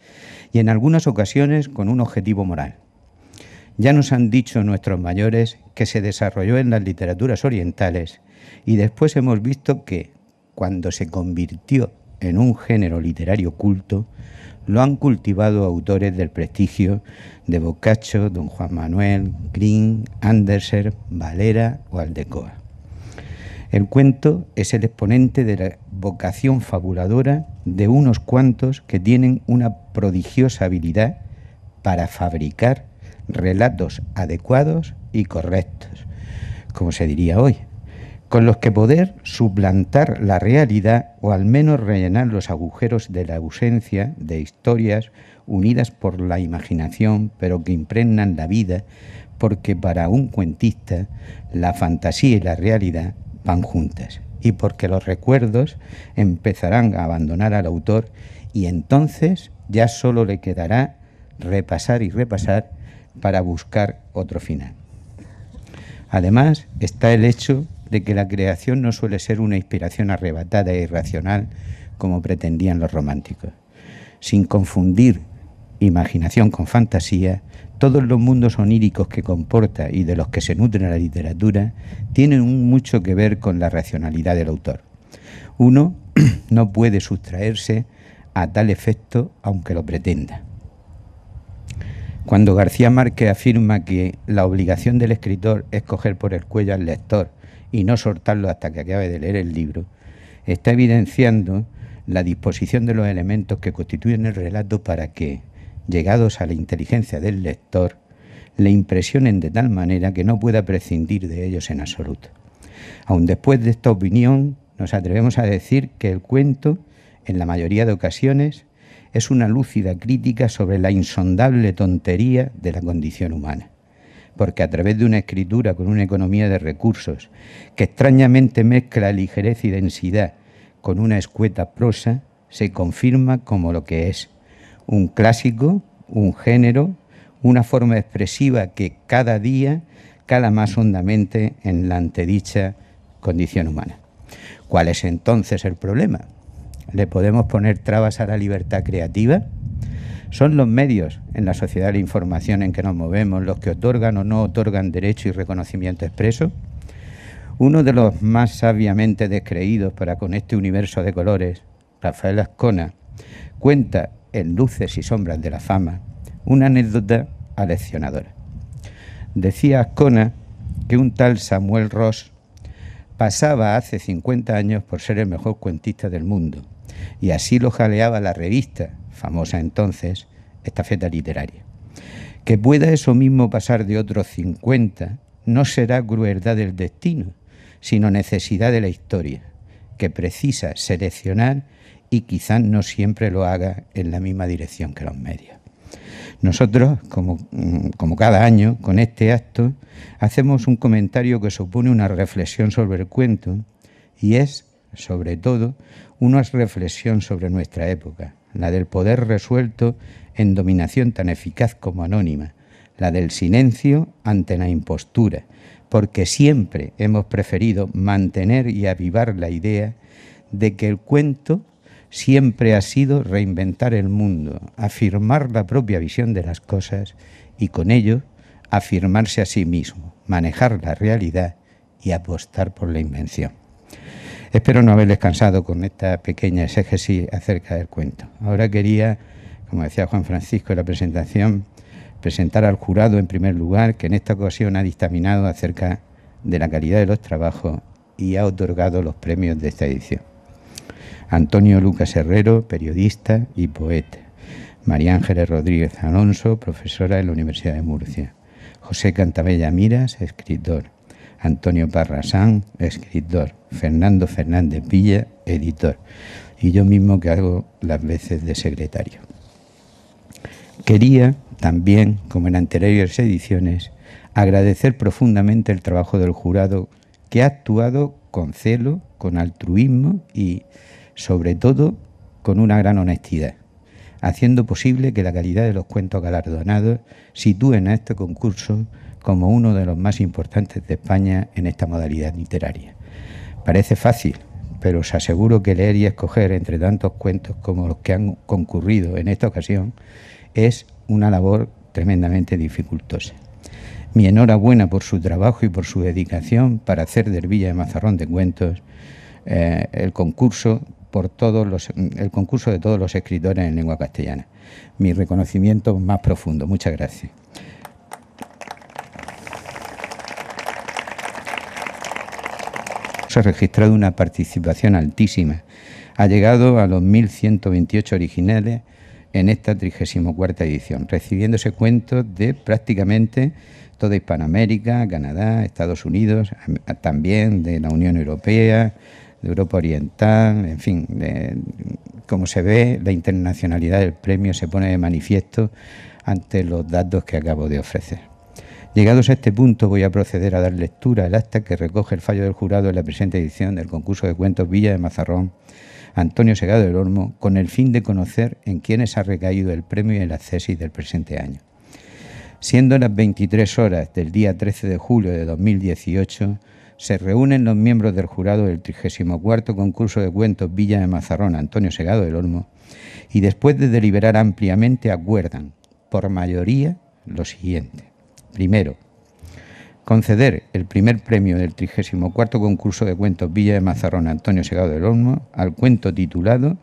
y en algunas ocasiones con un objetivo moral. Ya nos han dicho nuestros mayores que se desarrolló en las literaturas orientales y después hemos visto que, cuando se convirtió en un género literario culto, lo han cultivado autores del prestigio de Boccaccio, don Juan Manuel, Green, Anderser, Valera o Aldecoa. El cuento es el exponente de la vocación fabuladora de unos cuantos que tienen una prodigiosa habilidad para fabricar relatos adecuados y correctos, como se diría hoy con los que poder suplantar la realidad o al menos rellenar los agujeros de la ausencia de historias unidas por la imaginación, pero que impregnan la vida, porque para un cuentista la fantasía y la realidad van juntas, y porque los recuerdos empezarán a abandonar al autor y entonces ya solo le quedará repasar y repasar para buscar otro final. Además está el hecho de que la creación no suele ser una inspiración arrebatada e irracional como pretendían los románticos. Sin confundir imaginación con fantasía, todos los mundos oníricos que comporta y de los que se nutre la literatura tienen mucho que ver con la racionalidad del autor. Uno no puede sustraerse a tal efecto aunque lo pretenda. Cuando García Márquez afirma que la obligación del escritor es coger por el cuello al lector y no soltarlo hasta que acabe de leer el libro, está evidenciando la disposición de los elementos que constituyen el relato para que, llegados a la inteligencia del lector, le impresionen de tal manera que no pueda prescindir de ellos en absoluto. Aun después de esta opinión, nos atrevemos a decir que el cuento, en la mayoría de ocasiones, es una lúcida crítica sobre la insondable tontería de la condición humana porque a través de una escritura con una economía de recursos que extrañamente mezcla ligereza y densidad con una escueta prosa, se confirma como lo que es, un clásico, un género, una forma expresiva que cada día cala más hondamente en la antedicha condición humana. ¿Cuál es entonces el problema? ¿Le podemos poner trabas a la libertad creativa? Son los medios en la sociedad de la información en que nos movemos los que otorgan o no otorgan derecho y reconocimiento expreso. Uno de los más sabiamente descreídos para con este universo de colores, Rafael Ascona, cuenta en Luces y Sombras de la Fama una anécdota aleccionadora. Decía Ascona que un tal Samuel Ross pasaba hace 50 años por ser el mejor cuentista del mundo, y así lo jaleaba la revista famosa entonces, esta feta literaria. Que pueda eso mismo pasar de otros 50 no será crueldad del destino, sino necesidad de la historia, que precisa seleccionar y quizás no siempre lo haga en la misma dirección que los medios. Nosotros, como, mm, como, cada año, con este acto, hacemos un comentario que supone una reflexión sobre el cuento y es, sobre todo, una reflexión sobre nuestra época, la del poder resuelto en dominación tan eficaz como anónima, la del silencio ante la impostura, porque siempre hemos preferido mantener y avivar la idea de que el cuento siempre ha sido reinventar el mundo, afirmar la propia visión de las cosas y con ello afirmarse a sí mismo, manejar la realidad y apostar por la invención. Espero no haberles cansado con esta pequeña exégesis acerca del cuento. Ahora quería, como decía Juan Francisco en la presentación, presentar al jurado en primer lugar, que en esta ocasión ha dictaminado acerca de la calidad de los trabajos y ha otorgado los premios de esta edición. Antonio Lucas Herrero, periodista y poeta. María Ángeles Rodríguez Alonso, profesora en la Universidad de Murcia. José Cantabella Miras, escritor. Antonio Parrasán, escritor, Fernando Fernández Villa, editor, y yo mismo que hago las veces de secretario. Quería también, como en anteriores ediciones, agradecer profundamente el trabajo del jurado que ha actuado con celo, con altruismo y, sobre todo, con una gran honestidad, haciendo posible que la calidad de los cuentos galardonados sitúen a este concurso como uno de los más importantes de España en esta modalidad literaria. Parece fácil, pero os aseguro que leer y escoger entre tantos cuentos como los que han concurrido en esta ocasión es una labor tremendamente dificultosa. Mi enhorabuena por su trabajo y por su dedicación para hacer de Villa de Mazarrón de Cuentos eh, el concurso por todos los, el concurso de todos los escritores en lengua castellana. Mi reconocimiento más profundo. Muchas gracias. ha registrado una participación altísima. Ha llegado a los 1.128 originales en esta 34 edición, recibiéndose cuentos de prácticamente toda Hispanoamérica, Canadá, Estados Unidos, también de la Unión Europea, de Europa Oriental, en fin, como se ve, la internacionalidad del premio se pone de manifiesto ante los datos que acabo de ofrecer. Llegados a este punto, voy a proceder a dar lectura al acta que recoge el fallo del jurado en la presente edición del concurso de cuentos Villa de Mazarrón, Antonio Segado del Olmo, con el fin de conocer en quiénes ha recaído el premio y la cesis del presente año. Siendo las 23 horas del día 13 de julio de 2018, se reúnen los miembros del jurado del 34 concurso de cuentos Villa de Mazarrón, Antonio Segado del Olmo, y después de deliberar ampliamente acuerdan, por mayoría, lo siguiente. Primero, conceder el primer premio del 34 concurso de cuentos Villa de Mazarrón Antonio Segado del Olmo al cuento titulado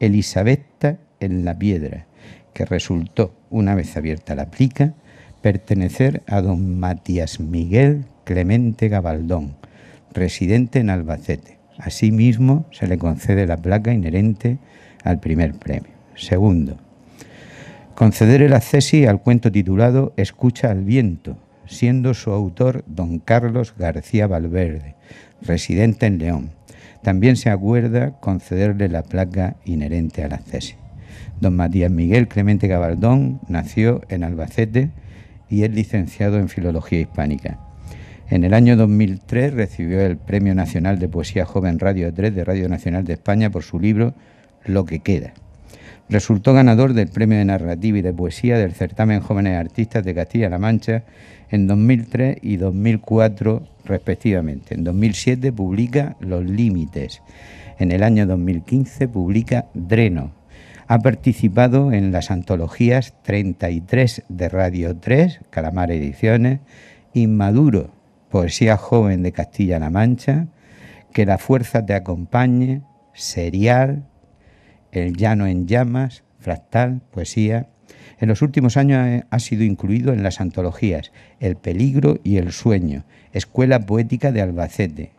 Elisabetta en la piedra, que resultó, una vez abierta la plica, pertenecer a don Matías Miguel Clemente Gabaldón, residente en Albacete. Asimismo, se le concede la placa inherente al primer premio. Segundo, conceder el accesi al cuento titulado Escucha al viento, siendo su autor don Carlos García Valverde, residente en León. También se acuerda concederle la placa inherente al cesi. Don Matías Miguel Clemente Gabaldón nació en Albacete y es licenciado en Filología Hispánica. En el año 2003 recibió el Premio Nacional de Poesía Joven Radio 3 de Radio Nacional de España por su libro Lo que queda. Resultó ganador del Premio de Narrativa y de Poesía del Certamen Jóvenes Artistas de Castilla-La Mancha en 2003 y 2004 respectivamente. En 2007 publica Los Límites. En el año 2015 publica Dreno. Ha participado en las antologías 33 de Radio 3, Calamar Ediciones, Inmaduro, Poesía Joven de Castilla-La Mancha, Que la Fuerza te acompañe, Serial, el llano en llamas, fractal, poesía. En los últimos años ha sido incluido en las antologías El peligro y el sueño, Escuela Poética de Albacete,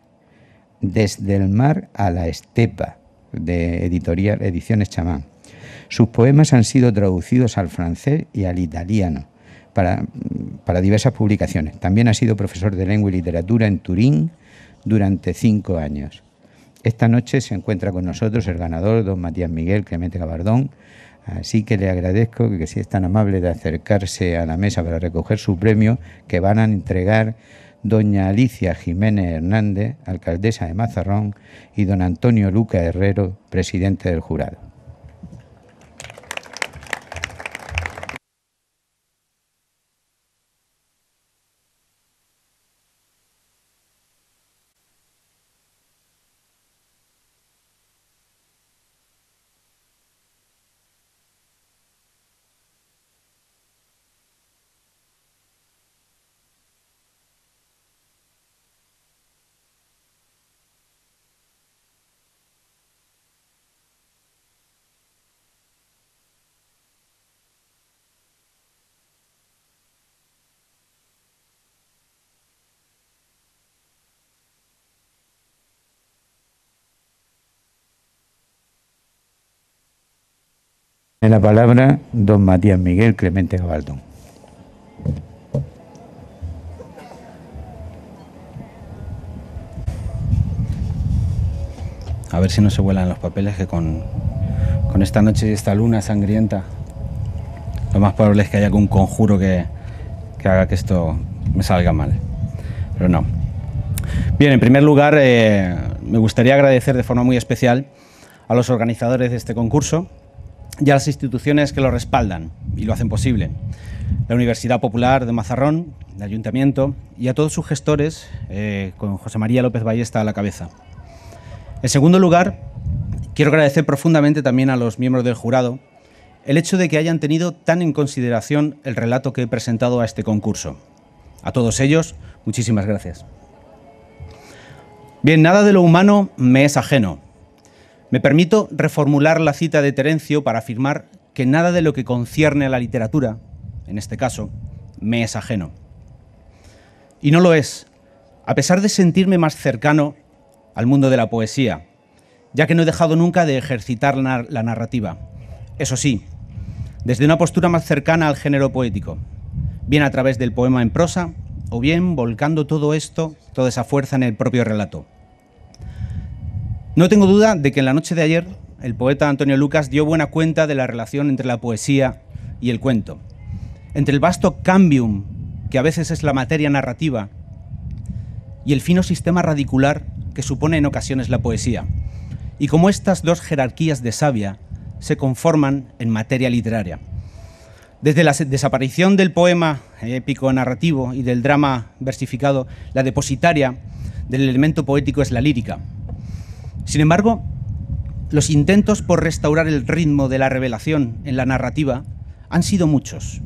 Desde el mar a la estepa, de editorial Ediciones Chamán. Sus poemas han sido traducidos al francés y al italiano para diversas publicaciones. También ha sido profesor de lengua y literatura en Turín durante cinco años. Esta noche se encuentra con nosotros el ganador, don Matías Miguel Clemente Gabardón. Así que le agradezco que, sea si es tan amable de acercarse a la mesa para recoger su premio, que van a entregar doña Alicia Jiménez Hernández, alcaldesa de Mazarrón, y don Antonio Luca Herrero, presidente del jurado. la palabra don Matías Miguel Clemente Gabaldón. A ver si no se vuelan los papeles que con, esta noche y esta luna sangrienta lo más probable es que haya algún conjuro que, haga que esto me salga mal. Pero no. Bien, en primer lugar, eh, me gustaría agradecer de forma muy especial a los organizadores de este concurso, y a las instituciones que lo respaldan y lo hacen posible. La Universidad Popular de Mazarrón, el Ayuntamiento y a todos sus gestores, eh, con José María López Ballesta a la cabeza. En segundo lugar, quiero agradecer profundamente también a los miembros del jurado el hecho de que hayan tenido tan en consideración el relato que he presentado a este concurso. A todos ellos, muchísimas gracias. Bien, nada de lo humano me es ajeno. Me permito reformular la cita de Terencio para afirmar que nada de lo que concierne a la literatura, en este caso, me es ajeno. Y no lo es, a pesar de sentirme más cercano al mundo de la poesía, ya que no he dejado nunca de ejercitar la narrativa. Eso sí, desde una postura más cercana al género poético, bien a través del poema en prosa o bien volcando todo esto, toda esa fuerza en el propio relato. No tengo duda de que en la noche de ayer el poeta Antonio Lucas dio buena cuenta de la relación entre la poesía y el cuento, entre el vasto cambium, que a veces es la materia narrativa, y el fino sistema radicular que supone en ocasiones la poesía, y cómo estas dos jerarquías de sabia se conforman en materia literaria. Desde la desaparición del poema épico narrativo y del drama versificado, la depositaria del elemento poético es la lírica, sin embargo, los intentos por restaurar el ritmo de la revelación en la narrativa han sido muchos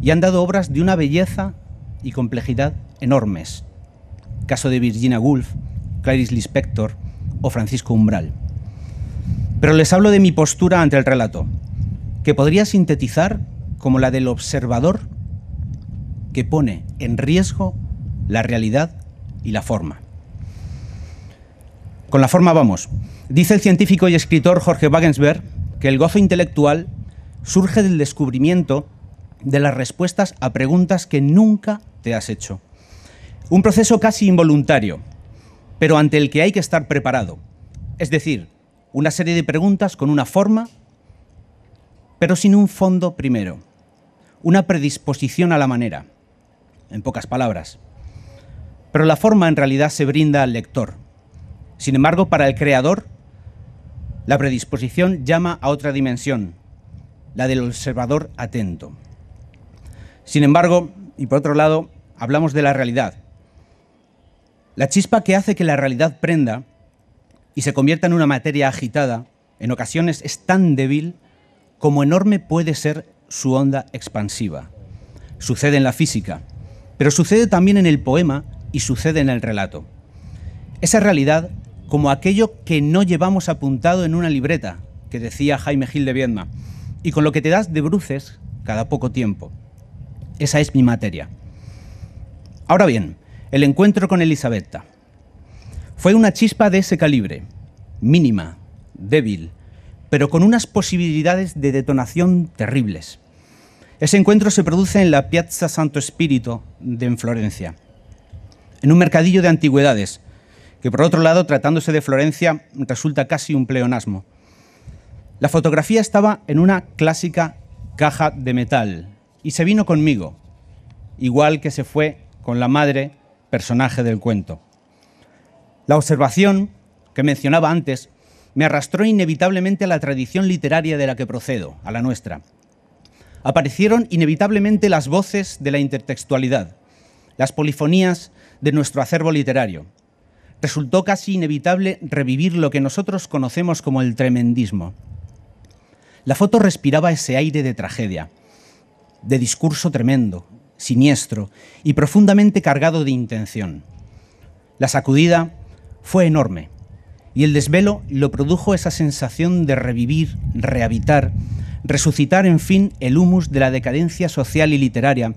y han dado obras de una belleza y complejidad enormes. Caso de Virginia Woolf, Clarice Lispector o Francisco Umbral. Pero les hablo de mi postura ante el relato, que podría sintetizar como la del observador que pone en riesgo la realidad y la forma. Con la forma vamos. Dice el científico y escritor Jorge Wagensberg que el gozo intelectual surge del descubrimiento de las respuestas a preguntas que nunca te has hecho. Un proceso casi involuntario, pero ante el que hay que estar preparado. Es decir, una serie de preguntas con una forma, pero sin un fondo primero. Una predisposición a la manera, en pocas palabras. Pero la forma en realidad se brinda al lector. Sin embargo, para el creador, la predisposición llama a otra dimensión, la del observador atento. Sin embargo, y por otro lado, hablamos de la realidad. La chispa que hace que la realidad prenda y se convierta en una materia agitada, en ocasiones es tan débil como enorme puede ser su onda expansiva. Sucede en la física, pero sucede también en el poema y sucede en el relato. Esa realidad como aquello que no llevamos apuntado en una libreta, que decía Jaime Gil de Viedma, y con lo que te das de bruces cada poco tiempo. Esa es mi materia. Ahora bien, el encuentro con Elisabetta. Fue una chispa de ese calibre, mínima, débil, pero con unas posibilidades de detonación terribles. Ese encuentro se produce en la Piazza Santo Spirito de en Florencia, en un mercadillo de antigüedades, que por otro lado, tratándose de Florencia, resulta casi un pleonasmo. La fotografía estaba en una clásica caja de metal y se vino conmigo, igual que se fue con la madre, personaje del cuento. La observación, que mencionaba antes, me arrastró inevitablemente a la tradición literaria de la que procedo, a la nuestra. Aparecieron inevitablemente las voces de la intertextualidad, las polifonías de nuestro acervo literario, resultó casi inevitable revivir lo que nosotros conocemos como el tremendismo. La foto respiraba ese aire de tragedia, de discurso tremendo, siniestro y profundamente cargado de intención. La sacudida fue enorme y el desvelo lo produjo esa sensación de revivir, rehabitar, resucitar en fin el humus de la decadencia social y literaria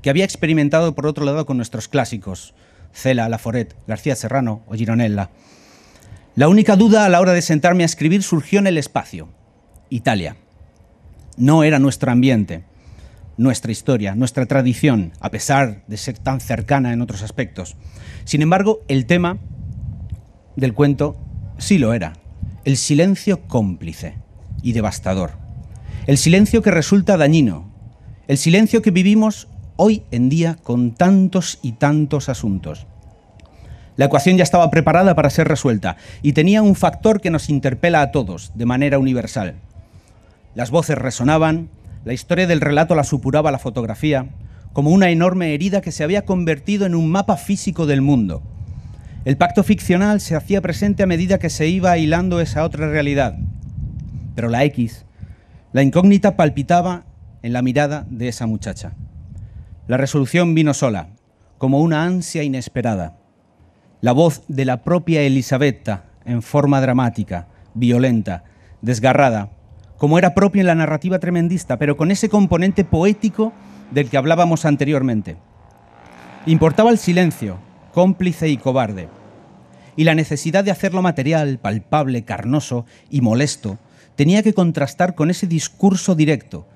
que había experimentado por otro lado con nuestros clásicos, Cela, Laforet, García Serrano o Gironella. La única duda a la hora de sentarme a escribir surgió en el espacio, Italia. No era nuestro ambiente, nuestra historia, nuestra tradición, a pesar de ser tan cercana en otros aspectos. Sin embargo, el tema del cuento sí lo era, el silencio cómplice y devastador. El silencio que resulta dañino, el silencio que vivimos hoy en día con tantos y tantos asuntos. La ecuación ya estaba preparada para ser resuelta y tenía un factor que nos interpela a todos de manera universal. Las voces resonaban, la historia del relato la supuraba la fotografía, como una enorme herida que se había convertido en un mapa físico del mundo. El pacto ficcional se hacía presente a medida que se iba hilando esa otra realidad. Pero la X, la incógnita palpitaba en la mirada de esa muchacha. La resolución vino sola, como una ansia inesperada. La voz de la propia Elisabetta, en forma dramática, violenta, desgarrada, como era propio en la narrativa tremendista, pero con ese componente poético del que hablábamos anteriormente. Importaba el silencio, cómplice y cobarde, y la necesidad de hacerlo material, palpable, carnoso y molesto, tenía que contrastar con ese discurso directo,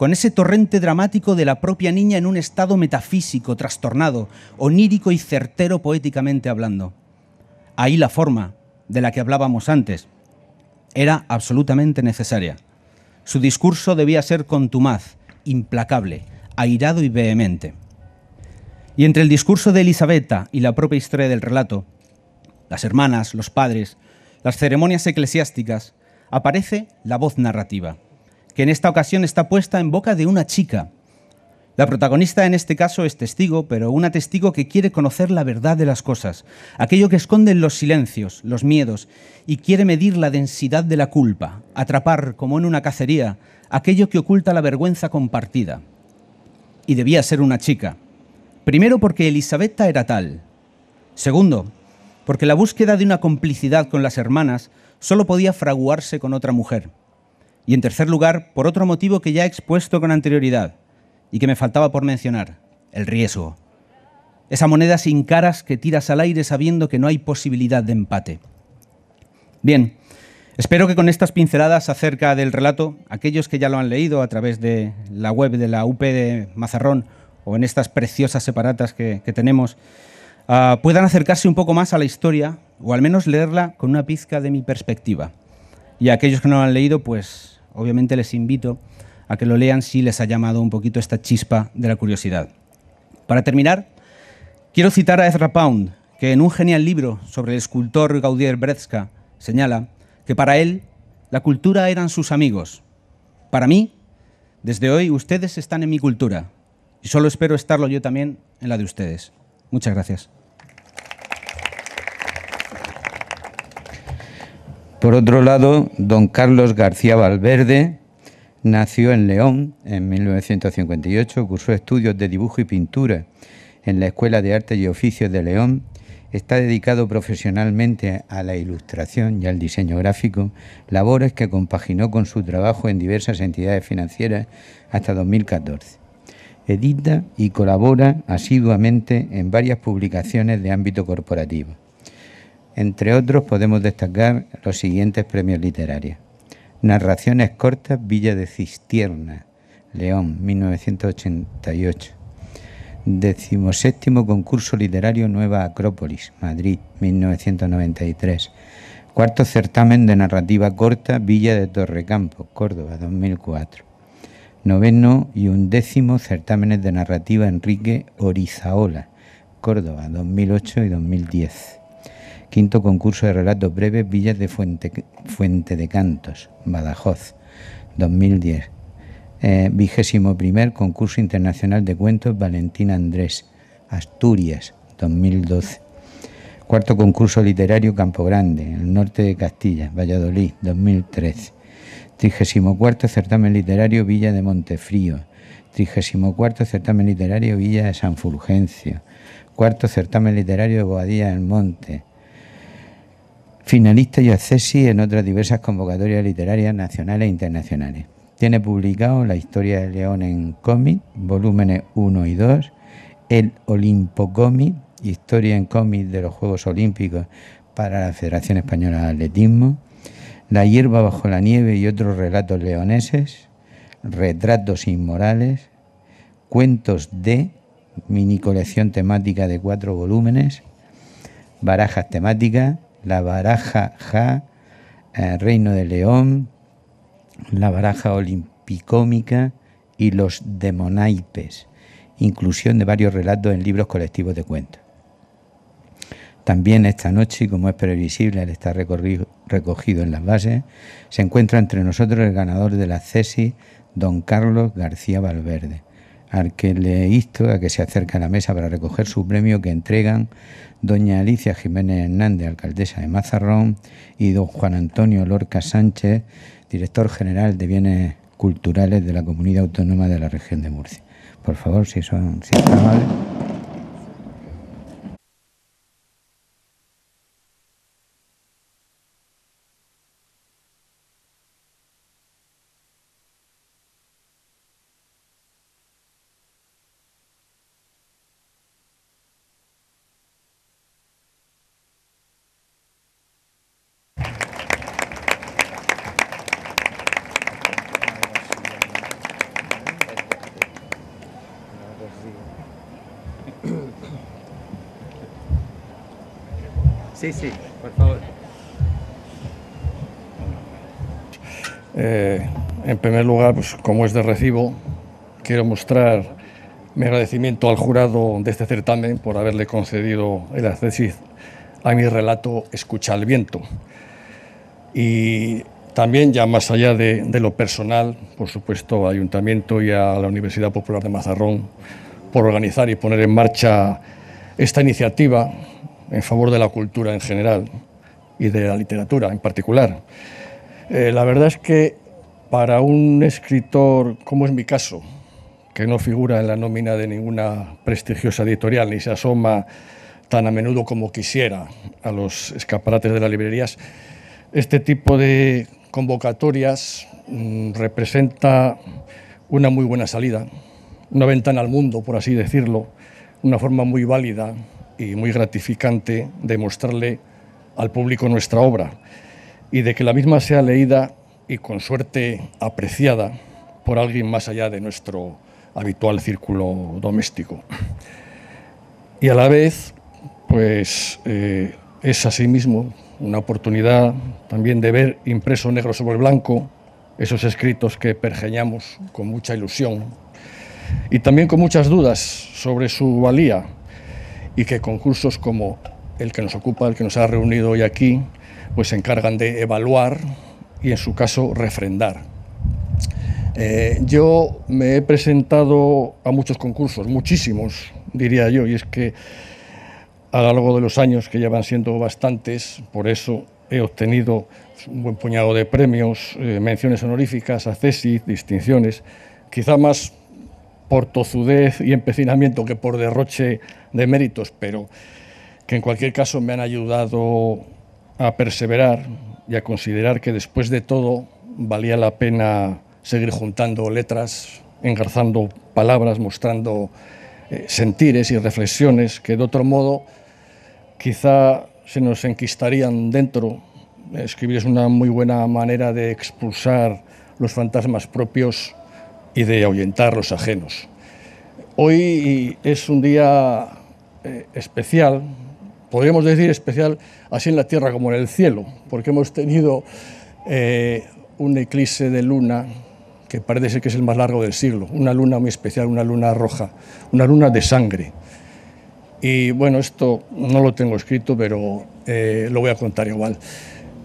con ese torrente dramático de la propia niña en un estado metafísico, trastornado, onírico y certero poéticamente hablando. Ahí la forma, de la que hablábamos antes, era absolutamente necesaria. Su discurso debía ser contumaz, implacable, airado y vehemente. Y entre el discurso de Elisabetta y la propia historia del relato, las hermanas, los padres, las ceremonias eclesiásticas, aparece la voz narrativa en esta ocasión está puesta en boca de una chica. La protagonista en este caso es testigo, pero una testigo que quiere conocer la verdad de las cosas, aquello que esconden los silencios, los miedos, y quiere medir la densidad de la culpa, atrapar, como en una cacería, aquello que oculta la vergüenza compartida. Y debía ser una chica. Primero porque Elisabetta era tal. Segundo, porque la búsqueda de una complicidad con las hermanas solo podía fraguarse con otra mujer. Y en tercer lugar, por otro motivo que ya he expuesto con anterioridad y que me faltaba por mencionar, el riesgo. Esa moneda sin caras que tiras al aire sabiendo que no hay posibilidad de empate. Bien, espero que con estas pinceladas acerca del relato, aquellos que ya lo han leído a través de la web de la UP de Mazarrón o en estas preciosas separatas que, tenemos, ah, puedan acercarse un poco más a la historia o al menos leerla con una pizca de mi perspectiva. Y a aquellos que no lo han leído, pues obviamente les invito a que lo lean si les ha llamado un poquito esta chispa de la curiosidad. Para terminar, quiero citar a Ezra Pound, que en un genial libro sobre el escultor Gaudier Brezka señala que para él la cultura eran sus amigos. Para mí, desde hoy ustedes están en mi cultura y solo espero estarlo yo también en la de ustedes. Muchas gracias. Por otro lado, don Carlos García Valverde nació en León en 1958, cursó estudios de dibujo y pintura en la Escuela de Artes y Oficios de León, está dedicado profesionalmente a la ilustración y al diseño gráfico, labores que compaginó con su trabajo en diversas entidades financieras hasta 2014. Edita y colabora asiduamente en varias publicaciones de ámbito corporativo. Entre otros podemos destacar los siguientes premios literarios. Narraciones cortas, Villa de Cistierna, León, 1988. Decimoséptimo concurso literario Nueva Acrópolis, Madrid, 1993. Cuarto certamen de narrativa corta, Villa de Torrecampo, Córdoba, 2004. Noveno y undécimo certámenes de narrativa Enrique Orizaola, Córdoba, 2008 y 2010. Quinto concurso de relatos breves Villas de Fuente, de Cantos, Badajoz, 2010. Eh, vigésimo primer concurso internacional de cuentos Valentín Andrés, Asturias, 2012. Cuarto concurso literario Campo Grande, el norte de Castilla, Valladolid, 2013. cuarto certamen literario Villa de Montefrío. cuarto certamen literario Villa de San Fulgencio. Cuarto certamen literario de Boadilla del Monte finalista y accesi en otras diversas convocatorias literarias nacionales e internacionales. Tiene publicado La historia de León en cómic, volúmenes 1 y 2, El Olimpo cómic, historia en cómic de los Juegos Olímpicos para la Federación Española de Atletismo, La hierba bajo la nieve y otros relatos leoneses, Retratos inmorales, Cuentos de, mini colección temática de cuatro volúmenes, Barajas temáticas, la baraja Ja, eh, Reino de León, la baraja olimpicómica y los demonaipes, inclusión de varios relatos en libros colectivos de cuentos. También esta noche, como es previsible, al estar recogido en las bases, se encuentra entre nosotros el ganador de la CESI, don Carlos García Valverde al que le insto a que se acerque a la mesa para recoger su premio que entregan doña Alicia Jiménez Hernández, alcaldesa de Mazarrón, y don Juan Antonio Lorca Sánchez, director general de Bienes Culturales de la Comunidad Autónoma de la Región de Murcia. Por favor, si son, si En primer lugar, pues, como es de recibo, quiero mostrar mi agradecimiento al jurado de este certamen por haberle concedido el acceso a mi relato Escucha al viento. Y también, ya más allá de, lo personal, por supuesto, al Ayuntamiento y a la Universidad Popular de Mazarrón por organizar y poner en marcha esta iniciativa en favor de la cultura en general y de la literatura en particular. Eh, la verdad es que para un escritor, como es mi caso, que no figura en la nómina de ninguna prestigiosa editorial ni se asoma tan a menudo como quisiera a los escaparates de las librerías, este tipo de convocatorias mm, representa una muy buena salida, una ventana al mundo, por así decirlo, una forma muy válida y muy gratificante de mostrarle al público nuestra obra y de que la misma sea leída y con suerte apreciada por alguien más allá de nuestro habitual círculo doméstico. Y a la vez, pues eh, es asimismo una oportunidad también de ver impreso negro sobre blanco esos escritos que pergeñamos con mucha ilusión y también con muchas dudas sobre su valía y que concursos como el que nos ocupa, el que nos ha reunido hoy aquí, pues se encargan de evaluar y en su caso refrendar. Eh, yo me he presentado a muchos concursos, muchísimos diría yo, y es que a lo largo de los años, que ya van siendo bastantes, por eso he obtenido un buen puñado de premios, eh, menciones honoríficas, accesis, distinciones, quizá más por tozudez y empecinamiento que por derroche de méritos, pero que en cualquier caso me han ayudado a perseverar, y a considerar que después de todo valía la pena seguir juntando letras, engarzando palabras, mostrando eh, sentires y reflexiones que de otro modo quizá se nos enquistarían dentro. Escribir es una muy buena manera de expulsar los fantasmas propios y de ahuyentar los ajenos. Hoy es un día eh, especial, podríamos decir especial así en la Tierra como en el cielo, porque hemos tenido eh, un eclipse de luna que parece ser que es el más largo del siglo, una luna muy especial, una luna roja, una luna de sangre. Y bueno, esto no lo tengo escrito, pero eh, lo voy a contar igual.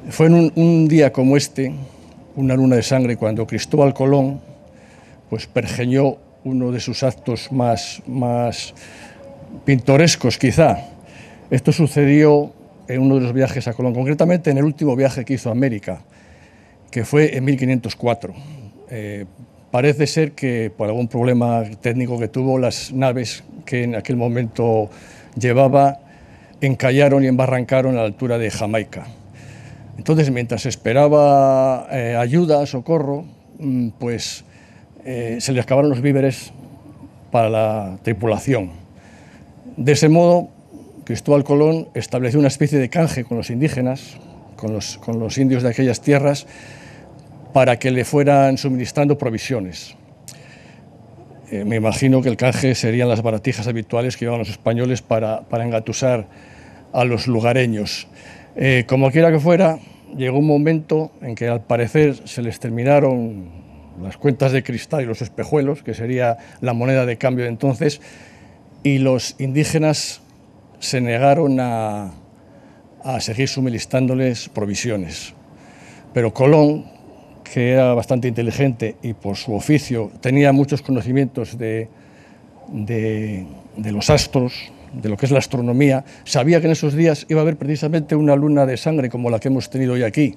Fue en un, día como este, una luna de sangre, cuando Cristóbal Colón pues pergeñó uno de sus actos más, más pintorescos quizá, esto sucedió en uno de los viajes a Colón, concretamente en el último viaje que hizo a América, que fue en 1504. Eh, parece ser que por algún problema técnico que tuvo, las naves que en aquel momento llevaba encallaron y embarrancaron a la altura de Jamaica. Entonces, mientras esperaba eh, ayuda, socorro, mm, pues eh, se le acabaron los víveres para la tripulación. De ese modo, Cristóbal Colón estableció una especie de canje con los indígenas, con los, indios de aquellas tierras, para que le fueran suministrando provisiones. Eh, me imagino que el canje serían las baratijas habituales que llevaban los españoles para, engatusar a los lugareños. Eh, como quiera que fuera, llegó un momento en que al parecer se les terminaron las cuentas de cristal y los espejuelos, que sería la moneda de cambio de entonces, y los indígenas se negaron a, seguir suministrándoles provisiones. Pero Colón, que era bastante inteligente y por su oficio tenía muchos conocimientos de, de, los astros, de lo que es la astronomía, sabía que en esos días iba a haber precisamente una luna de sangre como la que hemos tenido hoy aquí.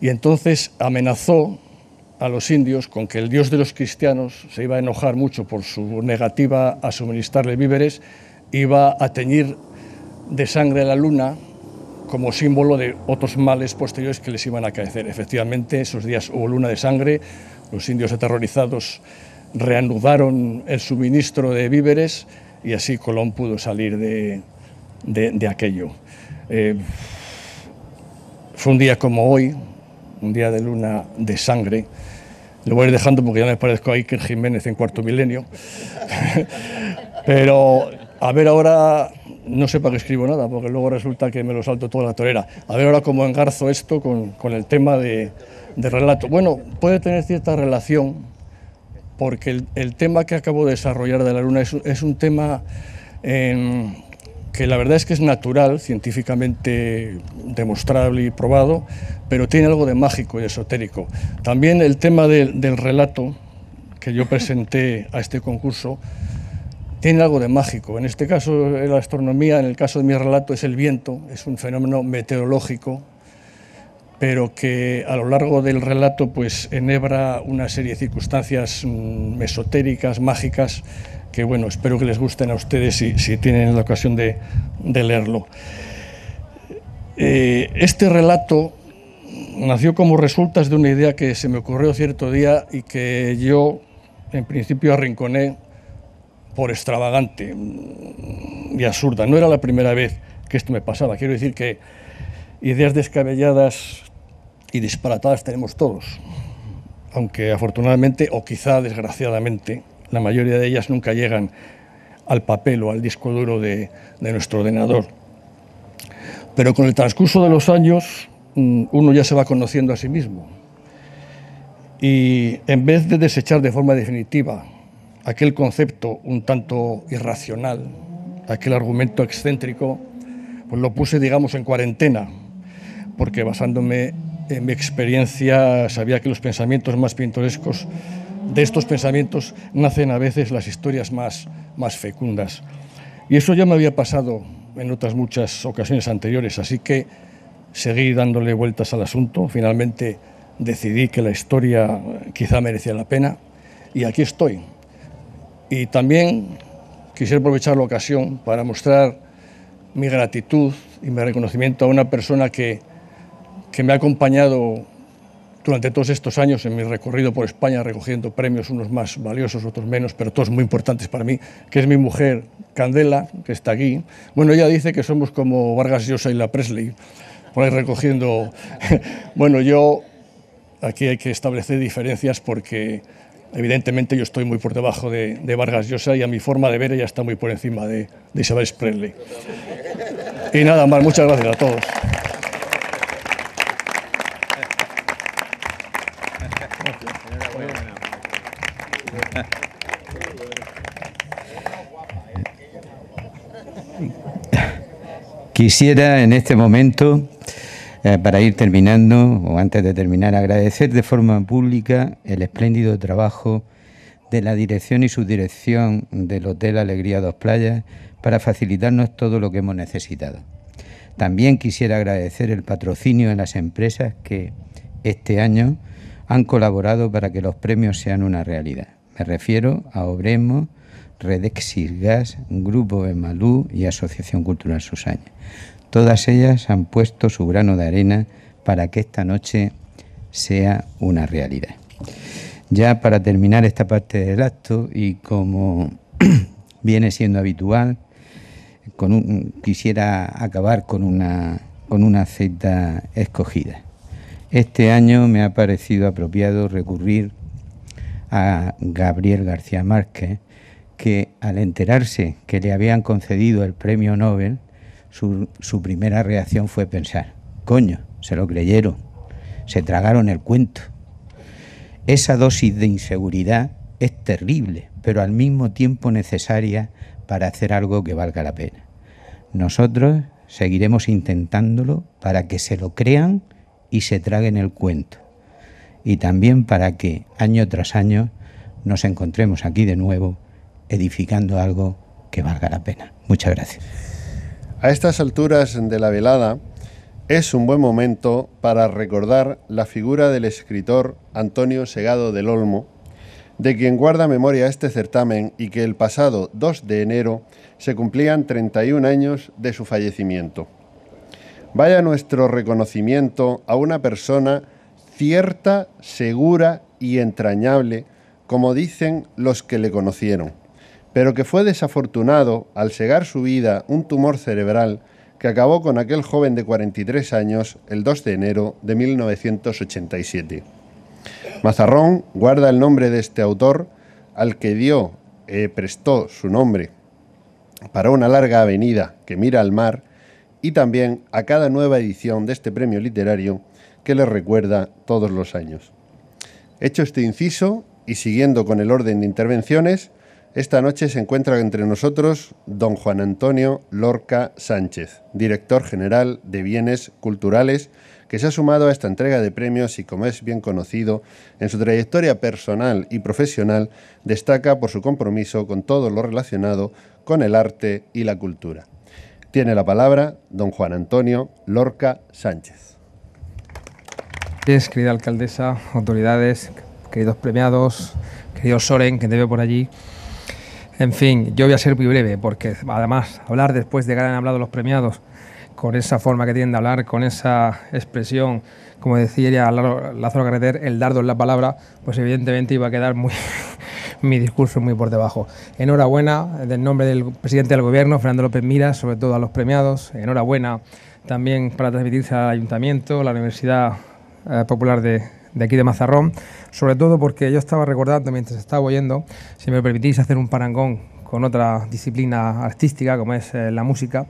Y entonces amenazó a los indios con que el dios de los cristianos se iba a enojar mucho por su negativa a suministrarle víveres iba a teñir de sangre la luna como símbolo de otros males posteriores que les iban a caer. Efectivamente, esos días hubo luna de sangre, los indios aterrorizados reanudaron el suministro de víveres y así Colón pudo salir de, aquello. Eh, fue un día como hoy, un día de luna de sangre. Lo voy a ir dejando porque ya me parezco a Iker Jiménez en cuarto milenio. Pero a ver ahora, no sé para qué escribo nada, porque luego resulta que me lo salto toda la torera. A ver ahora cómo engarzo esto con, con el tema de, de, relato. Bueno, puede tener cierta relación, porque el, el, tema que acabo de desarrollar de la luna es, es un tema em, que la verdad es que es natural, científicamente demostrable y probado, pero tiene algo de mágico y esotérico. También el tema del relato que yo presenté a este concurso tiene algo de mágico. En este caso, la astronomía, en el caso de mi relato, es el viento, es un fenómeno meteorológico, pero que a lo largo del relato pues enhebra una serie de circunstancias mesotéricas, mm, mágicas, que bueno, espero que les gusten a ustedes si, tienen la ocasión de, leerlo. Eh, este relato nació como resultas de una idea que se me ocurrió cierto día y que yo en principio arrinconé por extravagante y absurda. No era la primera vez que esto me pasaba. Quiero decir que ideas descabelladas y disparatadas tenemos todos, aunque afortunadamente o quizá desgraciadamente la mayoría de ellas nunca llegan al papel o al disco duro de, de nuestro ordenador. Pero con el transcurso de los años mm, uno ya se va conociendo a sí mismo y en vez de desechar de forma definitiva aquel concepto un tanto irracional, aquel argumento excéntrico, pues lo puse, digamos, en cuarentena, porque basándome en mi experiencia sabía que los pensamientos más pintorescos, de estos pensamientos nacen a veces las historias más, más fecundas. Y eso ya me había pasado en otras muchas ocasiones anteriores, así que seguí dándole vueltas al asunto. Finalmente decidí que la historia quizá merecía la pena y aquí estoy, y también quisiera aprovechar la ocasión para mostrar mi gratitud y mi reconocimiento a una persona que, me ha acompañado durante todos estos años en mi recorrido por España recogiendo premios, unos más valiosos, otros menos, pero todos muy importantes para mí, que es mi mujer Candela, que está aquí. Bueno, ella dice que somos como Vargas Llosa y la Presley, por ahí recogiendo... bueno, yo aquí hay que establecer diferencias porque Evidentemente yo estoy muy por debajo de, de, Vargas Llosa y a mi forma de ver ella está muy por encima de, de Isabel Sprelli. Y nada más, muchas gracias a todos. Quisiera en este momento eh, para ir terminando, o antes de terminar, agradecer de forma pública el espléndido trabajo de la dirección y subdirección del Hotel Alegría Dos Playas para facilitarnos todo lo que hemos necesitado. También quisiera agradecer el patrocinio de las empresas que este año han colaborado para que los premios sean una realidad. Me refiero a Obremo, Redexis Gas, Grupo Emalú y Asociación Cultural Susaña. Todas ellas han puesto su grano de arena para que esta noche sea una realidad. Ya para terminar esta parte del acto y como viene siendo habitual, quisiera acabar con una, con una cita escogida. Este año me ha parecido apropiado recurrir a Gabriel García Márquez, que al enterarse que le habían concedido el premio Nobel, su, primera reacción fue pensar, coño, se lo creyeron, se tragaron el cuento. Esa dosis de inseguridad es terrible, pero al mismo tiempo necesaria para hacer algo que valga la pena. Nosotros seguiremos intentándolo para que se lo crean y se traguen el cuento. Y también para que año tras año nos encontremos aquí de nuevo edificando algo que valga la pena. Muchas gracias. A estas alturas de la velada es un buen momento para recordar la figura del escritor Antonio Segado del Olmo, de quien guarda memoria este certamen y que el pasado 2 de enero se cumplían 31 años de su fallecimiento. Vaya nuestro reconocimiento a una persona cierta, segura y entrañable, como dicen los que le conocieron pero que fue desafortunado al cegar su vida un tumor cerebral que acabó con aquel joven de 43 años el 2 de enero de 1987. Mazarrón guarda el nombre de este autor al que dio, eh, prestó su nombre para una larga avenida que mira al mar y también a cada nueva edición de este premio literario que le recuerda todos los años. Hecho este inciso y siguiendo con el orden de intervenciones, esta noche se encuentra entre nosotros don Juan Antonio Lorca Sánchez, director general de Bienes Culturales, que se ha sumado a esta entrega de premios y, como es bien conocido, en su trayectoria personal y profesional destaca por su compromiso con todo lo relacionado con el arte y la cultura. Tiene la palabra don Juan Antonio Lorca Sánchez. querida alcaldesa, autoridades, queridos premiados, querido Soren, que te por allí. En fin, yo voy a ser muy breve porque además hablar después de que han hablado los premiados con esa forma que tienen de hablar, con esa expresión, como decía ya Lázaro Carreter, el dardo en la palabra, pues evidentemente iba a quedar muy mi discurso muy por debajo. Enhorabuena del nombre del presidente del gobierno, Fernando López Miras, sobre todo a los premiados. Enhorabuena también para transmitirse al ayuntamiento, la Universidad eh, Popular de, de aquí de Mazarrón sobre todo porque yo estaba recordando mientras estaba oyendo, si me permitís hacer un parangón con otra disciplina artística como es eh, la música,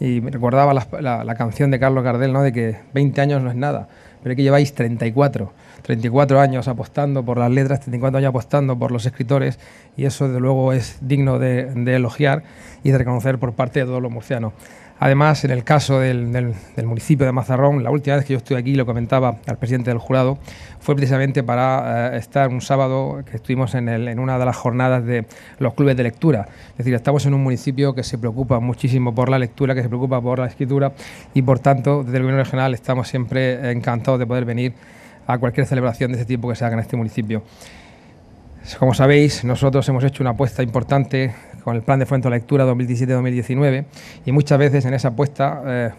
y me recordaba la, canción de Carlos Gardel, ¿no? de que 20 años no es nada, pero que lleváis 34. 34 años apostando por las letras, 34 años apostando por los escritores y eso desde luego es digno de, elogiar y de reconocer por parte de todos los murcianos. Además, en el caso del, municipio de Mazarrón, la última vez que yo estuve aquí, lo comentaba al presidente del jurado, fue precisamente para eh, estar un sábado que estuvimos en, en, una de las jornadas de los clubes de lectura. Es decir, estamos en un municipio que se preocupa muchísimo por la lectura, que se preocupa por la escritura y, por tanto, desde el gobierno regional estamos siempre encantados de poder venir a cualquier celebración de este tipo que se haga en este municipio. Como sabéis, nosotros hemos hecho una apuesta importante con el plan de Fuente Lectura 2017-2019 y muchas veces en esa apuesta eh,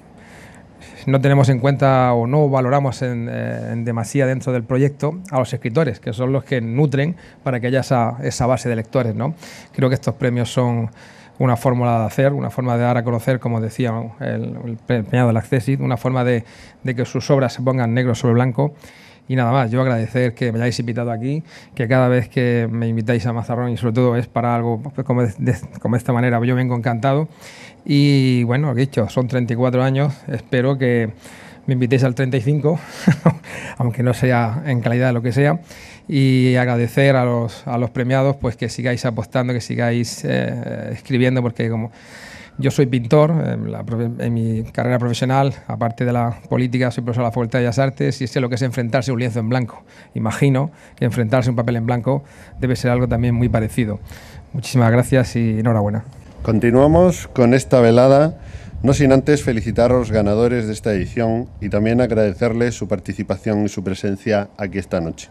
no tenemos en cuenta o no valoramos en, eh, en, demasía dentro del proyecto a los escritores, que son los que nutren para que haya esa, base de lectores. ¿no? Creo que estos premios son una fórmula de hacer, una forma de dar a conocer, como decía el, el de la Accesit, una forma de, de que sus obras se pongan negro sobre blanco y nada más, yo agradecer que me hayáis invitado aquí, que cada vez que me invitáis a Mazarrón y sobre todo es para algo pues, como, de, como esta manera, yo vengo encantado. Y bueno, dicho, son 34 años, espero que me invitéis al 35, aunque no sea en calidad de lo que sea, y agradecer a los, a los premiados pues que sigáis apostando, que sigáis eh, escribiendo, porque como yo soy pintor, en, mi carrera profesional, aparte de la política, soy profesor de la Facultad de Bellas Artes y sé lo que es enfrentarse a un lienzo en blanco. Imagino que enfrentarse a un papel en blanco debe ser algo también muy parecido. Muchísimas gracias y enhorabuena. Continuamos con esta velada, no sin antes felicitar a los ganadores de esta edición y también agradecerles su participación y su presencia aquí esta noche.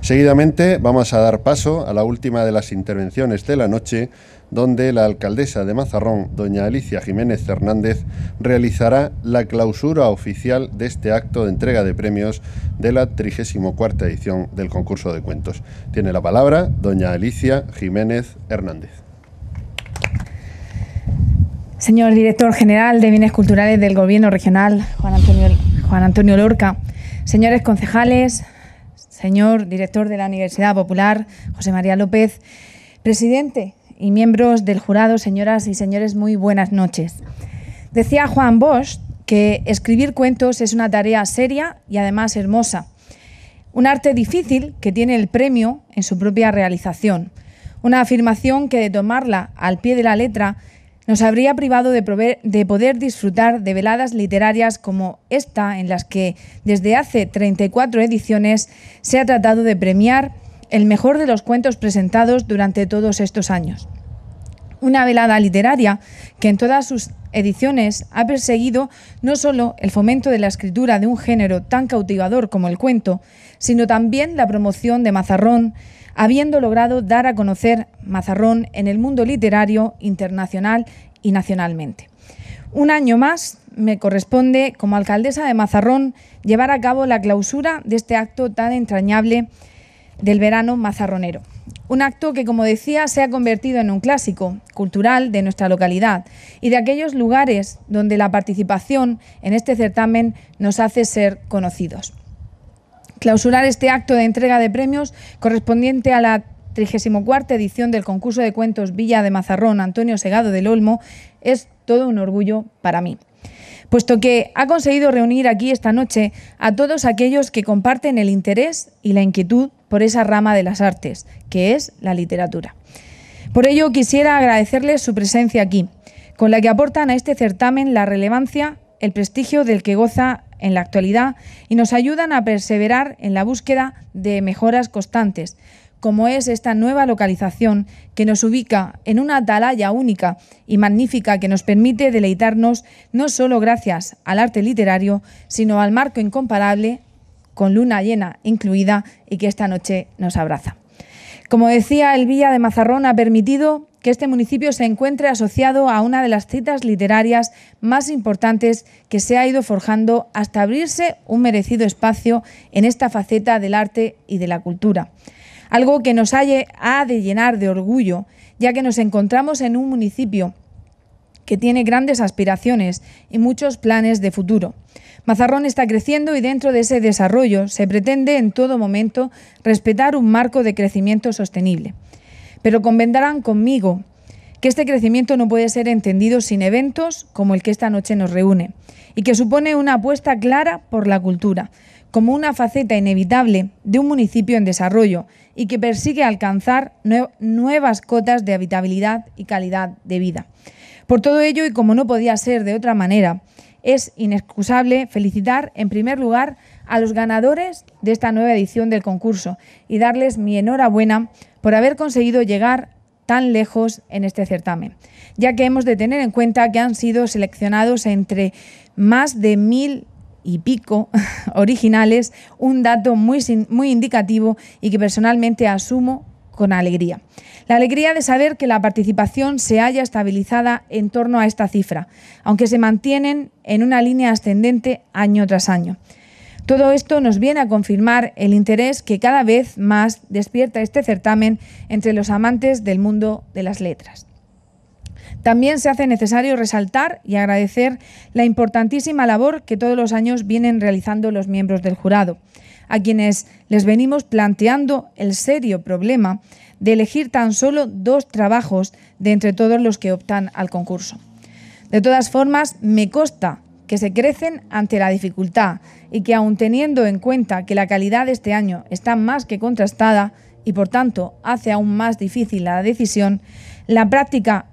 Seguidamente vamos a dar paso a la última de las intervenciones de la noche donde la alcaldesa de Mazarrón, doña Alicia Jiménez Hernández, realizará la clausura oficial de este acto de entrega de premios de la 34 edición del concurso de cuentos. Tiene la palabra doña Alicia Jiménez Hernández. Señor director general de Bienes Culturales del Gobierno Regional, Juan Antonio, Juan Antonio Lorca, señores concejales, señor director de la Universidad Popular, José María López, presidente y miembros del jurado, señoras y señores, muy buenas noches. Decía Juan Bosch que escribir cuentos es una tarea seria y además hermosa. Un arte difícil que tiene el premio en su propia realización. Una afirmación que de tomarla al pie de la letra nos habría privado de, poder disfrutar de veladas literarias como esta, en las que desde hace 34 ediciones se ha tratado de premiar el mejor de los cuentos presentados durante todos estos años. Una velada literaria que en todas sus ediciones ha perseguido no solo el fomento de la escritura de un género tan cautivador como el cuento, sino también la promoción de Mazarrón, habiendo logrado dar a conocer Mazarrón en el mundo literario internacional y nacionalmente. Un año más me corresponde, como alcaldesa de Mazarrón, llevar a cabo la clausura de este acto tan entrañable del verano mazarronero. Un acto que, como decía, se ha convertido en un clásico cultural de nuestra localidad y de aquellos lugares donde la participación en este certamen nos hace ser conocidos. Clausurar este acto de entrega de premios correspondiente a la 34 edición del concurso de cuentos Villa de Mazarrón Antonio Segado del Olmo es todo un orgullo para mí puesto que ha conseguido reunir aquí esta noche a todos aquellos que comparten el interés y la inquietud por esa rama de las artes, que es la literatura. Por ello quisiera agradecerles su presencia aquí, con la que aportan a este certamen la relevancia, el prestigio del que goza en la actualidad y nos ayudan a perseverar en la búsqueda de mejoras constantes, como es esta nueva localización que nos ubica en una atalaya única y magnífica que nos permite deleitarnos no solo gracias al arte literario, sino al marco incomparable con luna llena incluida y que esta noche nos abraza. Como decía, el Villa de Mazarrón ha permitido que este municipio se encuentre asociado a una de las citas literarias más importantes que se ha ido forjando hasta abrirse un merecido espacio en esta faceta del arte y de la cultura. Algo que nos ha de llenar de orgullo, ya que nos encontramos en un municipio que tiene grandes aspiraciones y muchos planes de futuro. Mazarrón está creciendo y dentro de ese desarrollo se pretende en todo momento respetar un marco de crecimiento sostenible. Pero convendrán conmigo que este crecimiento no puede ser entendido sin eventos como el que esta noche nos reúne y que supone una apuesta clara por la cultura, como una faceta inevitable de un municipio en desarrollo y que persigue alcanzar nuevas cotas de habitabilidad y calidad de vida. Por todo ello, y como no podía ser de otra manera, es inexcusable felicitar en primer lugar a los ganadores de esta nueva edición del concurso y darles mi enhorabuena por haber conseguido llegar tan lejos en este certamen, ya que hemos de tener en cuenta que han sido seleccionados entre más de mil y pico originales, un dato muy, muy indicativo y que personalmente asumo con alegría. La alegría de saber que la participación se haya estabilizada en torno a esta cifra, aunque se mantienen en una línea ascendente año tras año. Todo esto nos viene a confirmar el interés que cada vez más despierta este certamen entre los amantes del mundo de las letras. También se hace necesario resaltar y agradecer la importantísima labor que todos los años vienen realizando los miembros del jurado, a quienes les venimos planteando el serio problema de elegir tan solo dos trabajos de entre todos los que optan al concurso. De todas formas, me consta que se crecen ante la dificultad y que aun teniendo en cuenta que la calidad de este año está más que contrastada y por tanto hace aún más difícil la decisión, la práctica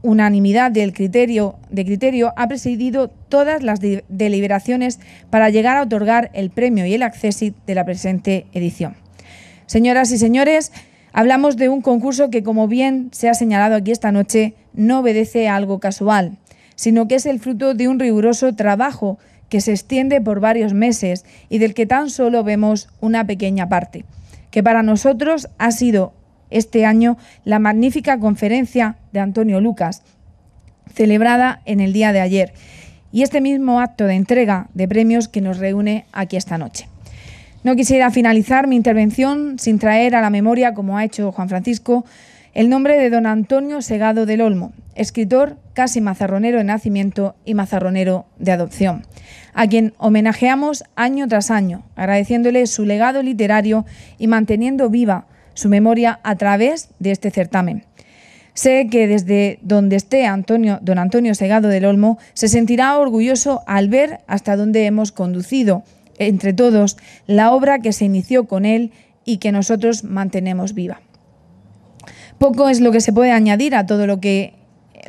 unanimidad del criterio, de criterio ha presidido todas las deliberaciones para llegar a otorgar el premio y el accesit de la presente edición. Señoras y señores, Hablamos de un concurso que, como bien se ha señalado aquí esta noche, no obedece a algo casual, sino que es el fruto de un riguroso trabajo que se extiende por varios meses y del que tan solo vemos una pequeña parte, que para nosotros ha sido este año la magnífica conferencia de Antonio Lucas, celebrada en el día de ayer, y este mismo acto de entrega de premios que nos reúne aquí esta noche. No quisiera finalizar mi intervención sin traer a la memoria, como ha hecho Juan Francisco, el nombre de don Antonio Segado del Olmo, escritor casi mazarronero de nacimiento y mazarronero de adopción, a quien homenajeamos año tras año, agradeciéndole su legado literario y manteniendo viva su memoria a través de este certamen. Sé que desde donde esté don Antonio Segado del Olmo se sentirá orgulloso al ver hasta dónde hemos conducido entre todos la obra que se inició con él y que nosotros mantenemos viva. Poco es lo que se puede añadir a todo lo que,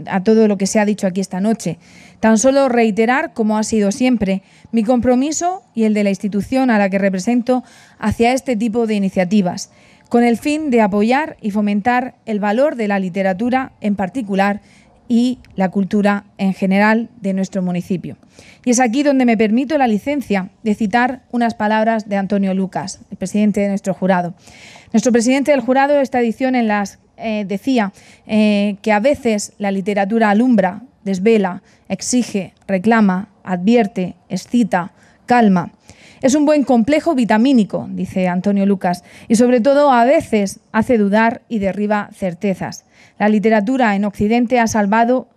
a todo lo que se ha dicho aquí esta noche. Tan solo reiterar, como ha sido siempre, mi compromiso y el de la institución a la que represento hacia este tipo de iniciativas, con el fin de apoyar y fomentar el valor de la literatura en particular y la cultura en general de nuestro municipio. Y es aquí donde me permito la licencia de citar unas palabras de Antonio Lucas, el presidente de nuestro jurado. Nuestro presidente del jurado esta edición en las eh, decía eh, que a veces la literatura alumbra, desvela, exige, reclama, advierte, excita, calma. Es un buen complejo vitamínico, dice Antonio Lucas, y sobre todo a veces hace dudar y derriba certezas. La literatura en Occidente ha salvado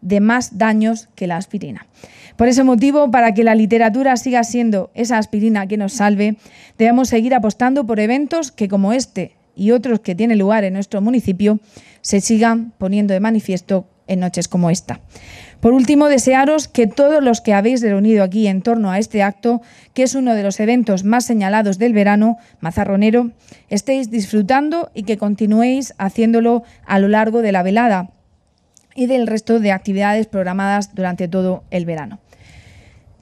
de más daños que la aspirina. Por ese motivo, para que la literatura siga siendo esa aspirina que nos salve, debemos seguir apostando por eventos que como este y otros que tienen lugar en nuestro municipio se sigan poniendo de manifiesto en noches como esta. Por último, desearos que todos los que habéis reunido aquí en torno a este acto, que es uno de los eventos más señalados del verano mazarronero, estéis disfrutando y que continuéis haciéndolo a lo largo de la velada y del resto de actividades programadas durante todo el verano.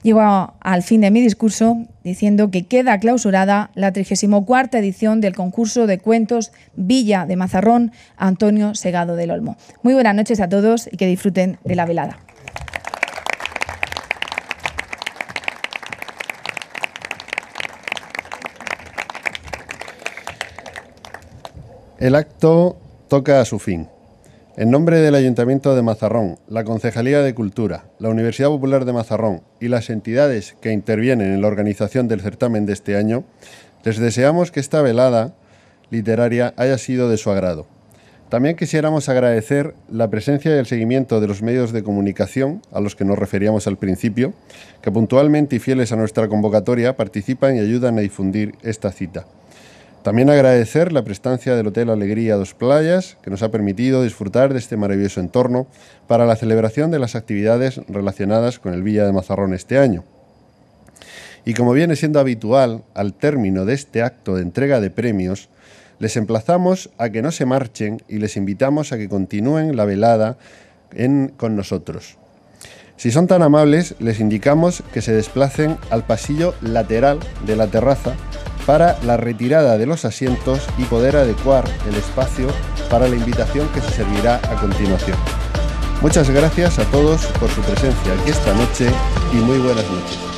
Llego al fin de mi discurso diciendo que queda clausurada la 34 edición del concurso de cuentos Villa de Mazarrón Antonio Segado del Olmo. Muy buenas noches a todos y que disfruten de la velada. El acto toca a su fin. En nombre del Ayuntamiento de Mazarrón, la Concejalía de Cultura, la Universidad Popular de Mazarrón y las entidades que intervienen en la organización del certamen de este año, les deseamos que esta velada literaria haya sido de su agrado. También quisiéramos agradecer la presencia y el seguimiento de los medios de comunicación a los que nos referíamos al principio, que puntualmente y fieles a nuestra convocatoria participan y ayudan a difundir esta cita. También agradecer la prestancia del Hotel Alegría Dos Playas, que nos ha permitido disfrutar de este maravilloso entorno para la celebración de las actividades relacionadas con el Villa de Mazarrón este año. Y como viene siendo habitual, al término de este acto de entrega de premios, les emplazamos a que no se marchen y les invitamos a que continúen la velada con nosotros. Si son tan amables, les indicamos que se desplacen al pasillo lateral de la terraza para la retirada de los asientos y poder adecuar el espacio para la invitación que se servirá a continuación. Muchas gracias a todos por su presencia aquí esta noche y muy buenas noches.